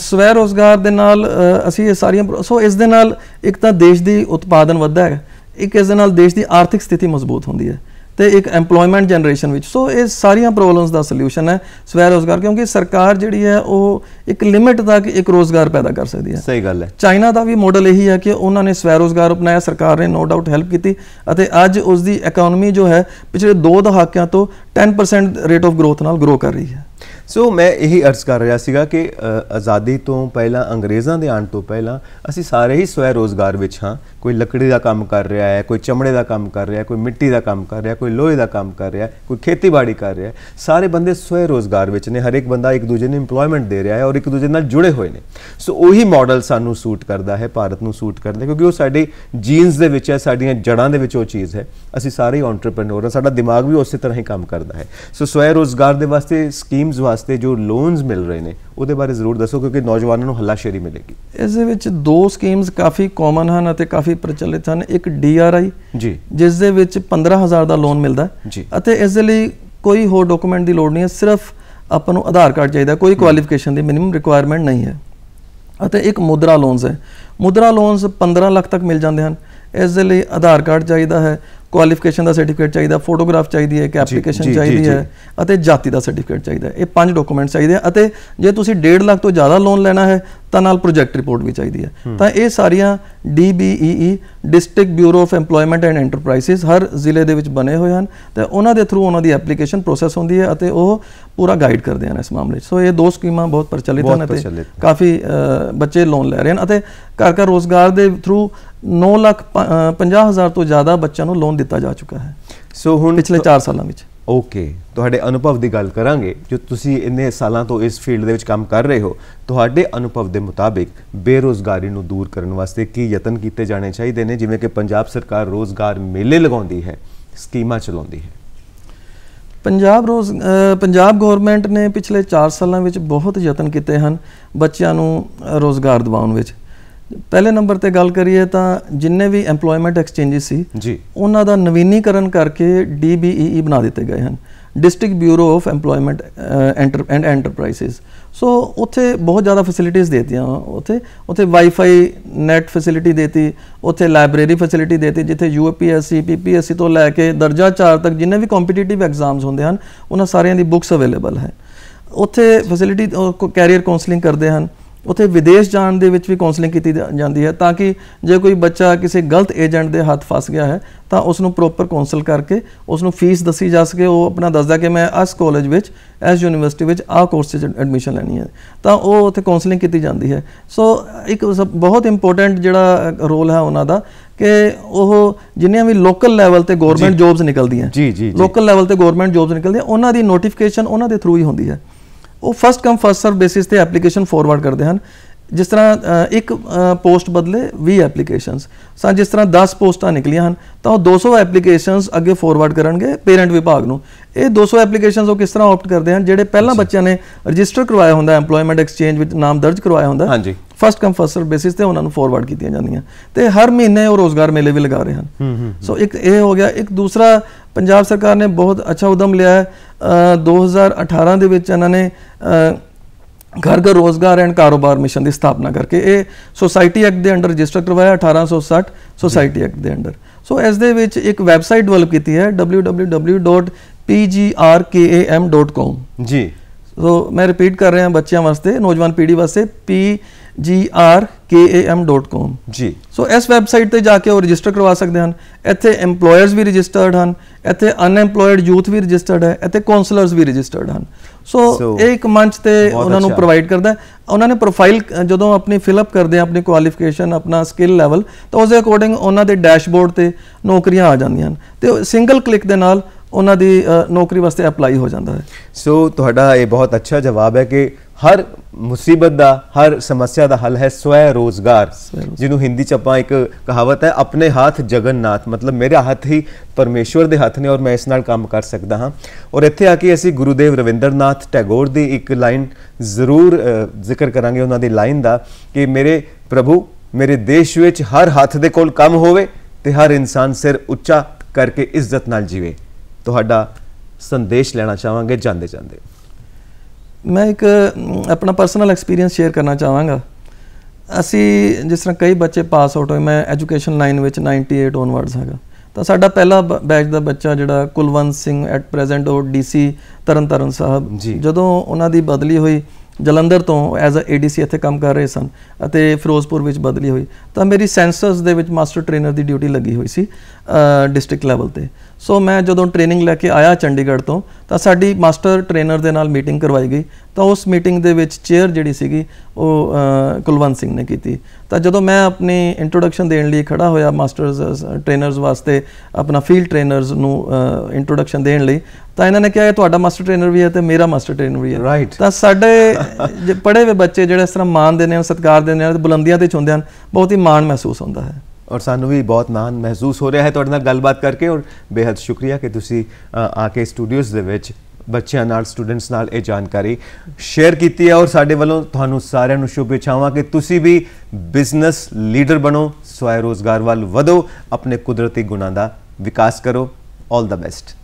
ਸਵੈ ਰੋਜ਼ਗਾਰ ਦੇ ਨਾਲ ਅਸੀਂ ਇਹ ਸਾਰੀਆਂ ਸੋ ਇਸ ਦੇ ਨਾਲ ਇੱਕ ਤਾਂ ਦੇਸ਼ ਦੀ ਉਤਪਾਦਨ ਵਧਦਾ ਹੈ ਇੱਕ ਇਸ ਦੇ ਨਾਲ ਦੇਸ਼ ਦੀ ਆਰਥਿਕ ਸਥਿਤੀ ਮਜ਼ਬੂਤ ਹੁੰਦੀ ਹੈ ਤੇ ਇੱਕ এমਪਲੋਇਮੈਂਟ ਜਨਰੇਸ਼ਨ ਵਿੱਚ ਸੋ ਇਹ ਸਾਰੀਆਂ ਪ੍ਰੋਬਲਮਸ ਦਾ ਸੋਲੂਸ਼ਨ ਹੈ ਸਵੈ ਰੋਜ਼ਗਾਰ ਕਿਉਂਕਿ ਸਰਕਾਰ ਜਿਹੜੀ ਹੈ ਉਹ ਇੱਕ ਲਿਮਿਟ ਤੱਕ ਇੱਕ ਰੋਜ਼ਗਾਰ ਪੈਦਾ ਕਰ ਸਕਦੀ ਹੈ ਸਹੀ ਗੱਲ ਹੈ ਚਾਈਨਾ ਦਾ ਵੀ ਮਾਡਲ ਇਹੀ ਹੈ ਕਿ ਉਹਨਾਂ ਨੇ ਸਵੈ ਰੋਜ਼ਗਾਰ ਅਪਣਾਇਆ ਸਰਕਾਰ ਨੇ ਨੋ ਡਾਊਟ ਹੈਲਪ ਕੀਤੀ ਅਤੇ ਅੱਜ ਉਸ ਦੀ ਇਕਨੋਮੀ ਜੋ ਹੈ ਪਿਛਲੇ 2 ਦਹਾਕਿਆਂ ਤੋਂ 10% ਰੇਟ ਆਫ ਗਰੋਥ ਨਾਲ ਗਰੋ ਕਰ ਰਹੀ ਹੈ ਸੋ ਮੈਂ ਇਹੀ ਅਰਜ਼ ਕਰ ਰਿਹਾ ਸੀਗਾ ਕਿ ਆਜ਼ਾਦੀ ਤੋਂ ਪਹਿਲਾਂ ਅੰਗਰੇਜ਼ਾਂ ਦੇ ਆਉਣ ਤੋਂ ਪਹਿਲਾਂ ਅਸੀਂ ਸਾਰੇ ਹੀ ਸਵੈ ਰੋਜ਼ਗਾਰ ਵਿੱਚ ਹਾਂ ਕੋਈ ਲੱਕੜੀ ਦਾ ਕੰਮ ਕਰ ਰਿਹਾ ਹੈ ਕੋਈ ਚਮੜੇ ਦਾ ਕੰਮ ਕਰ ਰਿਹਾ ਹੈ ਕੋਈ ਮਿੱਟੀ ਦਾ ਕੰਮ ਕਰ ਰਿਹਾ ਕੋਈ ਲੋਹੇ ਦਾ ਕੰਮ ਕਰ ਰਿਹਾ ਕੋਈ ਖੇਤੀਬਾੜੀ ਕਰ ਰਿਹਾ ਸਾਰੇ ਬੰਦੇ ਸਵੈ ਰੋਜ਼ਗਾਰ ਵਿੱਚ ਨੇ ਹਰ ਇੱਕ ਬੰਦਾ ਇੱਕ ਦੂਜੇ ਨੂੰ এমਪਲੋਇਮੈਂਟ ਦੇ ਰਿਹਾ ਹੈ ਔਰ ਇੱਕ ਦੂਜੇ ਨਾਲ ਜੁੜੇ ਹੋਏ ਨੇ ਸੋ ਉਹੀ ਮਾਡਲ ਸਾਨੂੰ ਸੂਟ ਕਰਦਾ ਹੈ ਭਾਰਤ ਨੂੰ ਸੂਟ ਕਰਦਾ ਕਿਉਂਕਿ ਉਹ ਸਾਡੇ ਜੀਨਸ ਦੇ ਵਿੱਚ ਹੈ ਸਾਡੀਆਂ ਜੜਾਂ ਦੇ ਵਿੱਚ ਉਹ ਚੀਜ਼ ਹੈ ਅਸੀਂ ਸਾਰੇ ਐਂਟਰਪ੍ਰੈਨਿਓਰ ਹਾਂ ਸਾਡਾ ਦਿਮਾਗ ਵੀ ਉਸੇ ਤਰ੍ਹਾਂ ਹੀ ਕੰਮ ਕਰਦਾ ਹੈ ਸੋ ਸਵੈ ਰੋਜ਼ਗਾਰ ਦੇ ਵਾਸਤੇ ਸਕੀਮਸ ਵਾਸਤੇ ਜੋ ਲੋਨਸ ਮਿਲ ਰਹੇ ਨੇ ਉਹਦੇ ਬਾਰੇ ਜ਼ਰੂਰ ਦੱਸੋ ਕਿਉਂਕਿ ਨੌਜਵਾਨਾਂ ਨੂੰ ਹੱਲਾਸ਼ੇਰੀ ਮਿਲੇਗੀ ਇਸ ਦੇ ਵਿੱਚ ਦੋ ਸਕੀਮਸ ਕਾਫੀ ਕਾਮਨ ਹਨ ਅਤੇ ਕਾਫੀ ਪ੍ਰਚਲਿਤ ਹਨ ਇੱਕ ਡੀਆਰਆਈ ਜੀ ਜਿਸ ਦੇ ਵਿੱਚ 15000 ਦਾ ਲੋਨ ਮਿਲਦਾ ਅਤੇ ਇਸ ਦੇ ਲਈ ਕੋਈ ਹੋਰ ਡਾਕੂਮੈਂਟ ਦੀ ਲੋੜ ਨਹੀਂ ਹੈ ਸਿਰਫ ਆਪਾਂ ਨੂੰ ਆਧਾਰ ਕਾਰਡ ਚਾਹੀਦਾ ਕੋਈ ਕੁਆਲੀਫਿਕੇਸ਼ਨ ਦੀ ਮਿਨੀਮਮ ਰਿਕੁਆਇਰਮੈਂਟ ਨਹੀਂ ਹੈ ਅਤੇ ਇੱਕ ਮੁਦਰਾ ਲੋਨਸ ਹੈ ਮੁਦਰਾ ਲੋਨਸ 15 ਲੱਖ ਤੱਕ ਮਿਲ ਜਾਂਦੇ ਹਨ ਇਸ ਦੇ ਲਈ ਆਧਾਰ ਕਾਰਡ ਚਾਹੀਦਾ ਹੈ ਕੁਆਲੀਫਿਕੇਸ਼ਨ ਦਾ ਸਰਟੀਫਿਕੇਟ ਚਾਹੀਦਾ ਫੋਟੋਗ੍ਰਾਫ ਚਾਹੀਦੀ ਹੈ ਇੱਕ ਐਪਲੀਕੇਸ਼ਨ ਚਾਹੀਦੀ ਹੈ ਅਤੇ ਜਾਤੀ ਦਾ ਸਰਟੀਫਿਕੇਟ ਚਾਹੀਦਾ ਇਹ ਪੰਜ ਡਾਕੂਮੈਂਟ ਚਾਹੀਦੇ ਆ ਅਤੇ ਜੇ ਤੁਸੀਂ 1.5 ਲੱਖ ਤੋਂ ਜ਼ਿਆਦਾ ਲੋਨ ਲੈਣਾ ਹੈ ਤਾਂ ਨਾਲ ਪ੍ਰੋਜੈਕਟ ਰਿਪੋਰਟ ਵੀ ਚਾਹੀਦੀ ਹੈ ਤਾਂ ਇਹ ਸਾਰੀਆਂ DBEE district bureau of employment and enterprises ਹਰ ਜ਼ਿਲ੍ਹੇ ਦੇ ਵਿੱਚ ਬਣੇ ਹੋਏ ਹਨ ਤੇ ਉਹਨਾਂ ਦੇ ਥਰੂ ਉਹਨਾਂ ਦੀ ਐਪਲੀਕੇਸ਼ਨ ਪ੍ਰੋਸੈਸ ਹੁੰਦੀ ਹੈ ਅਤੇ ਉਹ ਪੂਰਾ ਗਾਈਡ ਕਰਦੇ ਹਨ ਇਸ ਮਾਮਲੇ 'ਚ ਸੋ ਇਹ ਦੋ ਸਕੀਮਾਂ ਬਹੁਤ ਪ੍ਰਚਲਿਤ ਹਨ ਅਤੇ ਕਾਫੀ ਬੱਚੇ ਲੋਨ ਲੈ ਰਹੇ ਹਨ ਅਤੇ ਘਰ ਘਰ ਰੋਜ਼ਗਾਰ ਦੇ ਥਰੂ 9 ਲੱਖ 50 ਹਜ਼ਾਰ ਤੋਂ ਜ਼ਿਆਦਾ ਬੱਚਿਆਂ ਨੂੰ ਲੋਨ ਦਿੱਤਾ ਜਾ ਚੁੱਕਾ ਹੈ ਸੋ ਹੁਣ ਪਿਛਲੇ 4 ਸਾਲਾਂ ਵਿੱਚ ਓਕੇ ਤੁਹਾਡੇ ਅਨੁਭਵ ਦੀ ਗੱਲ ਕਰਾਂਗੇ ਜੋ ਤੁਸੀਂ ਇੰਨੇ ਸਾਲਾਂ ਤੋਂ ਇਸ ਫੀਲਡ ਦੇ ਵਿੱਚ ਕੰਮ ਕਰ ਰਹੇ ਹੋ ਤੁਹਾਡੇ ਅਨੁਭਵ ਦੇ ਮੁਤਾਬਿਕ ਬੇਰੋਜ਼ਗਾਰੀ ਨੂੰ ਦੂਰ ਕਰਨ ਵਾਸਤੇ ਕੀ ਯਤਨ ਕੀਤੇ ਜਾਣੇ ਚਾਹੀਦੇ ਨੇ ਜਿਵੇਂ ਕਿ ਪੰਜਾਬ ਸਰਕਾਰ ਰੋਜ਼ਗਾਰ ਮੇਲੇ ਲਗਾਉਂਦੀ ਹੈ ਸਕੀਮਾਂ ਚਲਾਉਂਦੀ ਹੈ ਪੰਜਾਬ ਰੋਜ਼ ਪੰਜਾਬ ਗਵਰਨਮੈਂਟ ਨੇ ਪਿਛਲੇ 4 ਸਾਲਾਂ ਵਿੱਚ ਬਹੁਤ ਯਤਨ ਕੀਤੇ ਹਨ ਬੱਚਿਆਂ ਨੂੰ ਰੋਜ਼ਗਾਰ ਦਿਵਾਉਣ ਵਿੱਚ ਪਹਿਲੇ ਨੰਬਰ ਤੇ ਗੱਲ ਕਰੀਏ ਤਾਂ ਜਿੰਨੇ ਵੀ এমਪਲੋਇਮੈਂਟ ਐਕਸਚੇਂਜਸ ਸੀ ਜੀ ਉਹਨਾਂ ਦਾ ਨਵੀਨੀਕਰਨ ਕਰਕੇ ਡੀਬੀਈ e e ਬਣਾ ਦਿੱਤੇ ਗਏ ਹਨ district bureau of enter and enterprises so ਉੱਥੇ ਬਹੁਤ ਜ਼ਿਆਦਾ ਫੈਸਿਲਿਟੀਆਂ ਦਿੱਤੀਆਂ ਉੱਥੇ ਉੱਥੇ ਵਾਈਫਾਈ ਨੈਟ ਫੈਸਿਲਿਟੀ ਦਿੱਤੀ ਉੱਥੇ ਲਾਇਬ੍ਰੇਰੀ ਫੈਸਿਲਿਟੀ ਦਿੱਤੀ ਜਿੱਥੇ ਯੂਪੀਐਸਸੀ ਪੀਪੀਐਸਸੀ ਤੋਂ ਲੈ ਕੇ ਦਰਜਾ 4 ਤੱਕ ਜਿੰਨੇ ਵੀ ਕੰਪੀਟੀਟਿਵ ਐਗਜ਼ਾਮਸ ਹੁੰਦੇ ਹਨ ਉਹਨਾਂ ਸਾਰਿਆਂ ਦੀ ਬੁੱਕਸ ਅਵੇਲੇਬਲ ਹੈ ਉੱਥੇ ਫੈਸਿਲਿਟੀ ਕੈਰੀਅਰ ਕਾਉਂਸਲਿੰਗ ਕਰਦੇ ਹਨ ਉੱਥੇ ਵਿਦੇਸ਼ ਜਾਣ ਦੇ ਵਿੱਚ ਵੀ ਕਾਉਂਸਲਿੰਗ ਕੀਤੀ ਜਾਂਦੀ ਹੈ ਤਾਂ ਕਿ ਜੇ ਕੋਈ ਬੱਚਾ ਕਿਸੇ ਗਲਤ ਏਜੰਟ ਦੇ ਹੱਥ ਫਸ ਗਿਆ ਹੈ ਤਾਂ ਉਸ ਨੂੰ ਪ੍ਰੋਪਰ ਕਾਉਂਸਲ ਕਰਕੇ ਉਸ ਨੂੰ ਫੀਸ ਦੱਸੀ ਜਾ ਸਕੇ ਉਹ ਆਪਣਾ ਦੱਸਦਾ ਕਿ ਮੈਂ ਇਸ ਕਾਲਜ ਵਿੱਚ ਐਸ ਯੂਨੀਵਰਸਿਟੀ ਵਿੱਚ ਆਹ ਕੋਰਸ ਵਿੱਚ ਐਡਮਿਸ਼ਨ ਲੈਣੀ ਹੈ ਤਾਂ ਉਹ ਉੱਥੇ ਕਾਉਂਸਲਿੰਗ ਕੀਤੀ ਜਾਂਦੀ ਹੈ ਸੋ ਇੱਕ ਬਹੁਤ ਇੰਪੋਰਟੈਂਟ ਜਿਹੜਾ ਰੋਲ ਹੈ ਉਹਨਾਂ ਦਾ ਕਿ ਉਹ ਜਿੰਨੀਆਂ ਵੀ ਲੋਕਲ ਲੈਵਲ ਤੇ ਗਵਰਨਮੈਂਟ ਜੌਬਸ ਨਿਕਲਦੀਆਂ ਜੀ ਜੀ ਲੋਕਲ ਲੈਵਲ ਤੇ ਗਵਰਨਮੈਂਟ ਜੌਬਸ ਨਿਕਲਦੀਆਂ ਉਹਨਾਂ ਦੀ ਨੋਟੀਫਿਕੇਸ਼ਨ ਉਹਨਾਂ ਦੇ ਥਰੂ ਹੀ ਹੁੰਦੀ ਹੈ ਉਹ first come first serve basis ਤੇ ਐਪਲੀਕੇਸ਼ਨ ਫਾਰਵਰਡ ਕਰਦੇ ਹਨ ਜਿਸ ਤਰ੍ਹਾਂ ਇੱਕ ਪੋਸਟ ਬਦਲੇ 20 ਐਪਲੀਕੇਸ਼ਨਸ ਸਾਂ ਜਿਸ ਤਰ੍ਹਾਂ 10 ਪੋਸਟਾਂ ਨਿਕਲੀਆਂ ਹਨ ਤਾਂ ਉਹ 200 ਐਪਲੀਕੇਸ਼ਨਸ ਅੱਗੇ ਫੋਰਵਰਡ ਕਰਨਗੇ ਪੇਰੈਂਟ ਵਿਭਾਗ ਨੂੰ ਇਹ 200 ਐਪਲੀਕੇਸ਼ਨਸ ਉਹ ਕਿਸ ਤਰ੍ਹਾਂ ਆਪਟ ਕਰਦੇ ਹਨ ਜਿਹੜੇ ਪਹਿਲਾਂ ਬੱਚਿਆਂ ਨੇ ਰਜਿਸਟਰ ਕਰਵਾਇਆ ਹੁੰਦਾ ਐਮਪਲੋਇਮੈਂਟ ਐਕਸਚੇਂਜ ਵਿੱਚ ਨਾਮ ਦਰਜ ਕਰਵਾਇਆ ਹੁੰਦਾ ਹਾਂਜੀ ਫਰਸਟ ਕਮ ਫਰਸਟ ਬੇਸਿਸ ਤੇ ਉਹਨਾਂ ਨੂੰ ਫੋਰਵਰਡ ਕੀਤੀਆਂ ਜਾਂਦੀਆਂ ਤੇ ਹਰ ਮਹੀਨੇ ਉਹ ਰੋਜ਼ਗਾਰ ਮੇਲੇ ਵੀ ਲਗਾ ਰਹੇ ਹਨ ਸੋ ਇੱਕ ਇਹ ਹੋ ਗਿਆ ਇੱਕ ਦੂਸਰਾ ਪੰਜਾਬ ਸਰਕਾਰ ਨੇ ਬਹੁਤ ਅੱਛਾ ਉਦਮ ਲਿਆ ਹੈ 2018 ਦੇ ਵਿੱਚ ਇਹਨਾਂ ਨੇ ਘਰ ਘਰ ਰੋਜ਼ਗਾਰ ਐਂਡ ਕਾਰੋਬਾਰ ਮਿਸ਼ਨ ਦੀ ਸਥਾਪਨਾ ਕਰਕੇ ਇਹ ਸੋਸਾਇਟੀ ਐਕਟ ਦੇ ਅੰਡਰ ਰਜਿਸਟਰ ਕਰਵਾਇਆ 1860 ਸੋਸਾਇਟੀ ਐਕਟ ਦੇ ਅੰਡਰ ਸੋ ਇਸ ਦੇ ਵਿੱਚ ਇੱਕ ਵੈਬਸਾਈਟ ਡਵੈਲਪ ਕੀਤੀ ਹੈ www.pgrkam.com ਜੀ ਸੋ ਮੈਂ ਰਿਪੀਟ ਕਰ ਰਿਹਾ ਬੱਚਿਆਂ ਵਾਸਤੇ ਨੌਜਵਾਨ ਪੀੜ੍ਹੀ ਵਾਸਤੇ pgrkam.com ਜੀ ਸੋ ਇਸ ਵੈਬਸਾਈਟ ਤੇ ਜਾ ਕੇ ਉਹ ਰਜਿਸਟਰ ਕਰਵਾ ਸਕਦੇ ਹਨ ਇੱਥੇ EMPLOYERS ਵੀ ਰਜਿਸਟਰਡ ਹਨ ਇੱਥੇ ਅਨਐਮਪਲੋਇਡ ਯੂਥ ਵੀ ਰਜਿਸਟਰਡ ਹੈ ਇੱਥੇ ਕਾਉਂਸਲਰਸ ਵੀ ਰਜਿਸਟਰਡ ਹਨ ਸੋ ਇਹ ਇੱਕ ਮੰਚ ਤੇ ਉਹਨਾਂ ਨੂੰ ਪ੍ਰੋਵਾਈਡ ਕਰਦਾ ਉਹਨਾਂ ਨੇ ਪ੍ਰੋਫਾਈਲ ਜਦੋਂ ਆਪਣੀ ਫਿਲ ਅਪ ਕਰਦੇ ਆ ਆਪਣੀ ਕੁਆਲੀਫਿਕੇਸ਼ਨ ਆਪਣਾ ਸਕਿੱਲ ਲੈਵਲ ਤਾਂ ਉਸ ਦੇ ਅਕੋਰਡਿੰਗ ਉਹਨਾਂ ਦੇ ਡੈਸ਼ਬੋਰਡ ਤੇ ਨੌਕਰੀਆਂ ਆ ਜਾਂਦੀਆਂ ਹਨ ਤੇ ਸਿੰਗਲ ਕਲਿੱਕ ਦੇ ਨਾਲ ਉਹਨਾਂ ਦੀ ਨੌਕਰੀ ਵਾਸਤੇ ਅਪਲਾਈ ਹੋ ਜਾਂਦਾ ਹੈ ਸੋ ਤੁਹਾਡਾ ਇਹ ਬਹੁਤ ਅੱਛਾ ਜਵਾਬ ਹੈ ਕਿ ਹਰ ਮੁਸੀਬਤ ਦਾ ਹਰ ਸਮੱਸਿਆ ਦਾ ਹੱਲ ਹੈ ਸਵੈ ਰੋਜ਼ਗਾਰ ਜਿਹਨੂੰ ਹਿੰਦੀ ਚ ਆਪਾਂ ਇੱਕ ਕਹਾਵਤ ਹੈ ਆਪਣੇ ਹੱਥ ਜਗਨਨਾਥ ਮਤਲਬ ਮੇਰੇ ਹੱਥ ਹੀ ਪਰਮੇਸ਼ਵਰ ਦੇ ਹੱਥ ਨੇ ਔਰ ਮੈਂ ਇਸ ਨਾਲ ਕੰਮ ਕਰ ਸਕਦਾ ਹਾਂ ਔਰ ਇੱਥੇ ਆ ਕੇ ਅਸੀਂ ਗੁਰੂਦੇਵ ਰਵਿੰਦਰਨਾਥ ਟੈਗੋਰ ਦੀ ਇੱਕ ਲਾਈਨ ਜ਼ਰੂਰ ਜ਼ਿਕਰ ਕਰਾਂਗੇ ਉਹਨਾਂ ਦੀ ਲਾਈਨ ਦਾ ਕਿ ਮੇਰੇ ਪ੍ਰਭੂ ਮੇਰੇ ਦੇਸ਼ ਵਿੱਚ ਹਰ ਹੱਥ ਦੇ ਕੋਲ ਕੰਮ ਹੋਵੇ ਤੇ ਹਰ ਇਨਸਾਨ ਸਿਰ ਉੱਚਾ ਕਰਕੇ ਇੱਜ਼ਤ ਨਾਲ ਜੀਵੇ ਤੁਹਾਡਾ ਸੰਦੇਸ਼ ਲੈਣਾ ਚਾਹਾਂਗੇ ਜਾਂਦੇ ਜਾਂਦੇ ਮੈਂ ਇੱਕ ਆਪਣਾ ਪਰਸਨਲ ਐਕਸਪੀਰੀਅੰਸ ਸ਼ੇਅਰ ਕਰਨਾ ਚਾਹਾਂਗਾ ਅਸੀਂ ਜਿਸ ਤਰ੍ਹਾਂ ਕਈ ਬੱਚੇ ਪਾਸ ਆਊਟ ਹੋਏ ਮੈਂ ਐਜੂਕੇਸ਼ਨ ਲਾਈਨ ਵਿੱਚ 98 ਓਨਵਰਡਸ ਹੈਗਾ ਤਾਂ ਸਾਡਾ ਪਹਿਲਾ ਬੈਚ ਦਾ ਬੱਚਾ ਜਿਹੜਾ ਕੁਲਵੰਤ ਸਿੰਘ ਐਟ ਪ੍ਰੈਜ਼ੈਂਟ ਉਹ ਡੀਸੀ ਤਰਨਤਾਰਨ ਸਾਹਿਬ ਜਦੋਂ ਉਹਨਾਂ ਦੀ ਬਦਲੀ ਹੋਈ ਜਲੰਧਰ ਤੋਂ ਐਜ਼ ਅ ਏਡੀਸੀ ਇੱਥੇ ਕੰਮ ਕਰ ਰਹੇ ਸਨ ਅਤੇ ਫਿਰੋਜ਼ਪੁਰ ਵਿੱਚ ਬਦਲੀ ਹੋਈ ਤਾਂ ਮੇਰੀ ਸੈਂਸਸ ਦੇ ਵਿੱਚ ਮਾਸਟਰ ਟ੍ਰੇਨਰ ਦੀ ਡਿਊਟੀ ਲੱਗੀ ਹੋਈ ਸੀ ਡਿਸਟ੍ਰਿਕਟ ਲੈਵਲ ਤੇ ਸੋ ਮੈਂ ਜਦੋਂ ਟ੍ਰੇਨਿੰਗ ਲੈ ਕੇ ਆਇਆ ਚੰਡੀਗੜ੍ਹ ਤੋਂ ਤਾਂ ਸਾਡੀ ਮਾਸਟਰ ਟ੍ਰੇਨਰ ਦੇ ਨਾਲ ਮੀਟਿੰਗ ਕਰਵਾਈ ਗਈ ਤਾਂ ਉਸ ਮੀਟਿੰਗ ਦੇ ਵਿੱਚ ਚੇਅਰ ਜਿਹੜੀ ਸੀਗੀ ਉਹ ਕੁਲਵੰਤ ਸਿੰਘ ਨੇ ਕੀਤੀ ਤਾਂ ਜਦੋਂ ਮੈਂ ਆਪਣੀ ਇੰਟਰੋਡਕਸ਼ਨ ਦੇਣ ਲਈ ਖੜਾ ਹੋਇਆ ਮਾਸਟਰਸ ਟ੍ਰੇਨਰਸ ਵਾਸਤੇ ਆਪਣਾ ਫੀਲਡ ਟ੍ਰੇਨਰਸ ਨੂੰ ਇੰਟਰੋਡਕਸ਼ਨ ਦੇਣ ਲਈ ਤਾਂ ਇਹਨਾਂ ਨੇ ਕਿਹਾ ਇਹ ਤੁਹਾਡਾ ਮਾਸਟਰ ਟ੍ਰੇਨਰ ਵੀ ਹੈ ਤੇ ਮੇਰਾ ਮਾਸਟਰ ਟ੍ਰੇਨਰ ਵੀ ਹੈ ਤਾਂ ਸਾਡੇ ਪੜ੍ਹੇ ਹੋਏ ਬੱਚੇ ਜਿਹੜੇ ਇਸ ਤਰ੍ਹਾਂ ਮਾਣ ਦਿੰਦੇ ਸਤਿਕਾਰ ਦਿੰਦੇ ਤੇ ਬੁਲੰਦੀਆਂ ਤੇ ਚੁੰਦੇ ਹਨ ਬਹੁਤ ਹੀ ਮਾਣ ਮਹਿਸੂਸ ਹੁੰਦਾ ਹੈ ਔਰ ਸਾਨੂੰ ਵੀ ਬਹੁਤ ਮਾਣ ਮਹਿਸੂਸ ਹੋ ਰਿਹਾ ਹੈ ਤੁਹਾਡੇ ਨਾਲ ਗੱਲਬਾਤ ਕਰਕੇ ਔਰ ਬੇहद ਸ਼ੁਕਰੀਆ ਕਿ ਤੁਸੀਂ ਆ ਕੇ ਸਟੂਡੀਓਜ਼ ਦੇ ਵਿੱਚ ਬੱਚਿਆਂ ਨਾਲ ਸਟੂਡੈਂਟਸ ਨਾਲ ਇਹ ਜਾਣਕਾਰੀ ਸ਼ੇਅਰ ਕੀਤੀ ਹੈ ਔਰ ਸਾਡੇ ਵੱਲੋਂ ਤੁਹਾਨੂੰ ਸਾਰਿਆਂ ਨੂੰ ਸ਼ੁਭਕਾਮਨਾਵਾਂ ਕਿ ਤੁਸੀਂ ਵੀ ਬਿਜ਼ਨਸ ਲੀਡਰ ਬਣੋ ਸਵੈ ਰੋਜ਼ਗਾਰ ਵੱਲ ਵਧੋ ਆਪਣੇ ਕੁਦਰਤੀ ਗੁਣਾਂ ਦਾ ਵਿਕਾਸ ਕਰੋ ਆਲ ਦਾ ਬੈਸਟ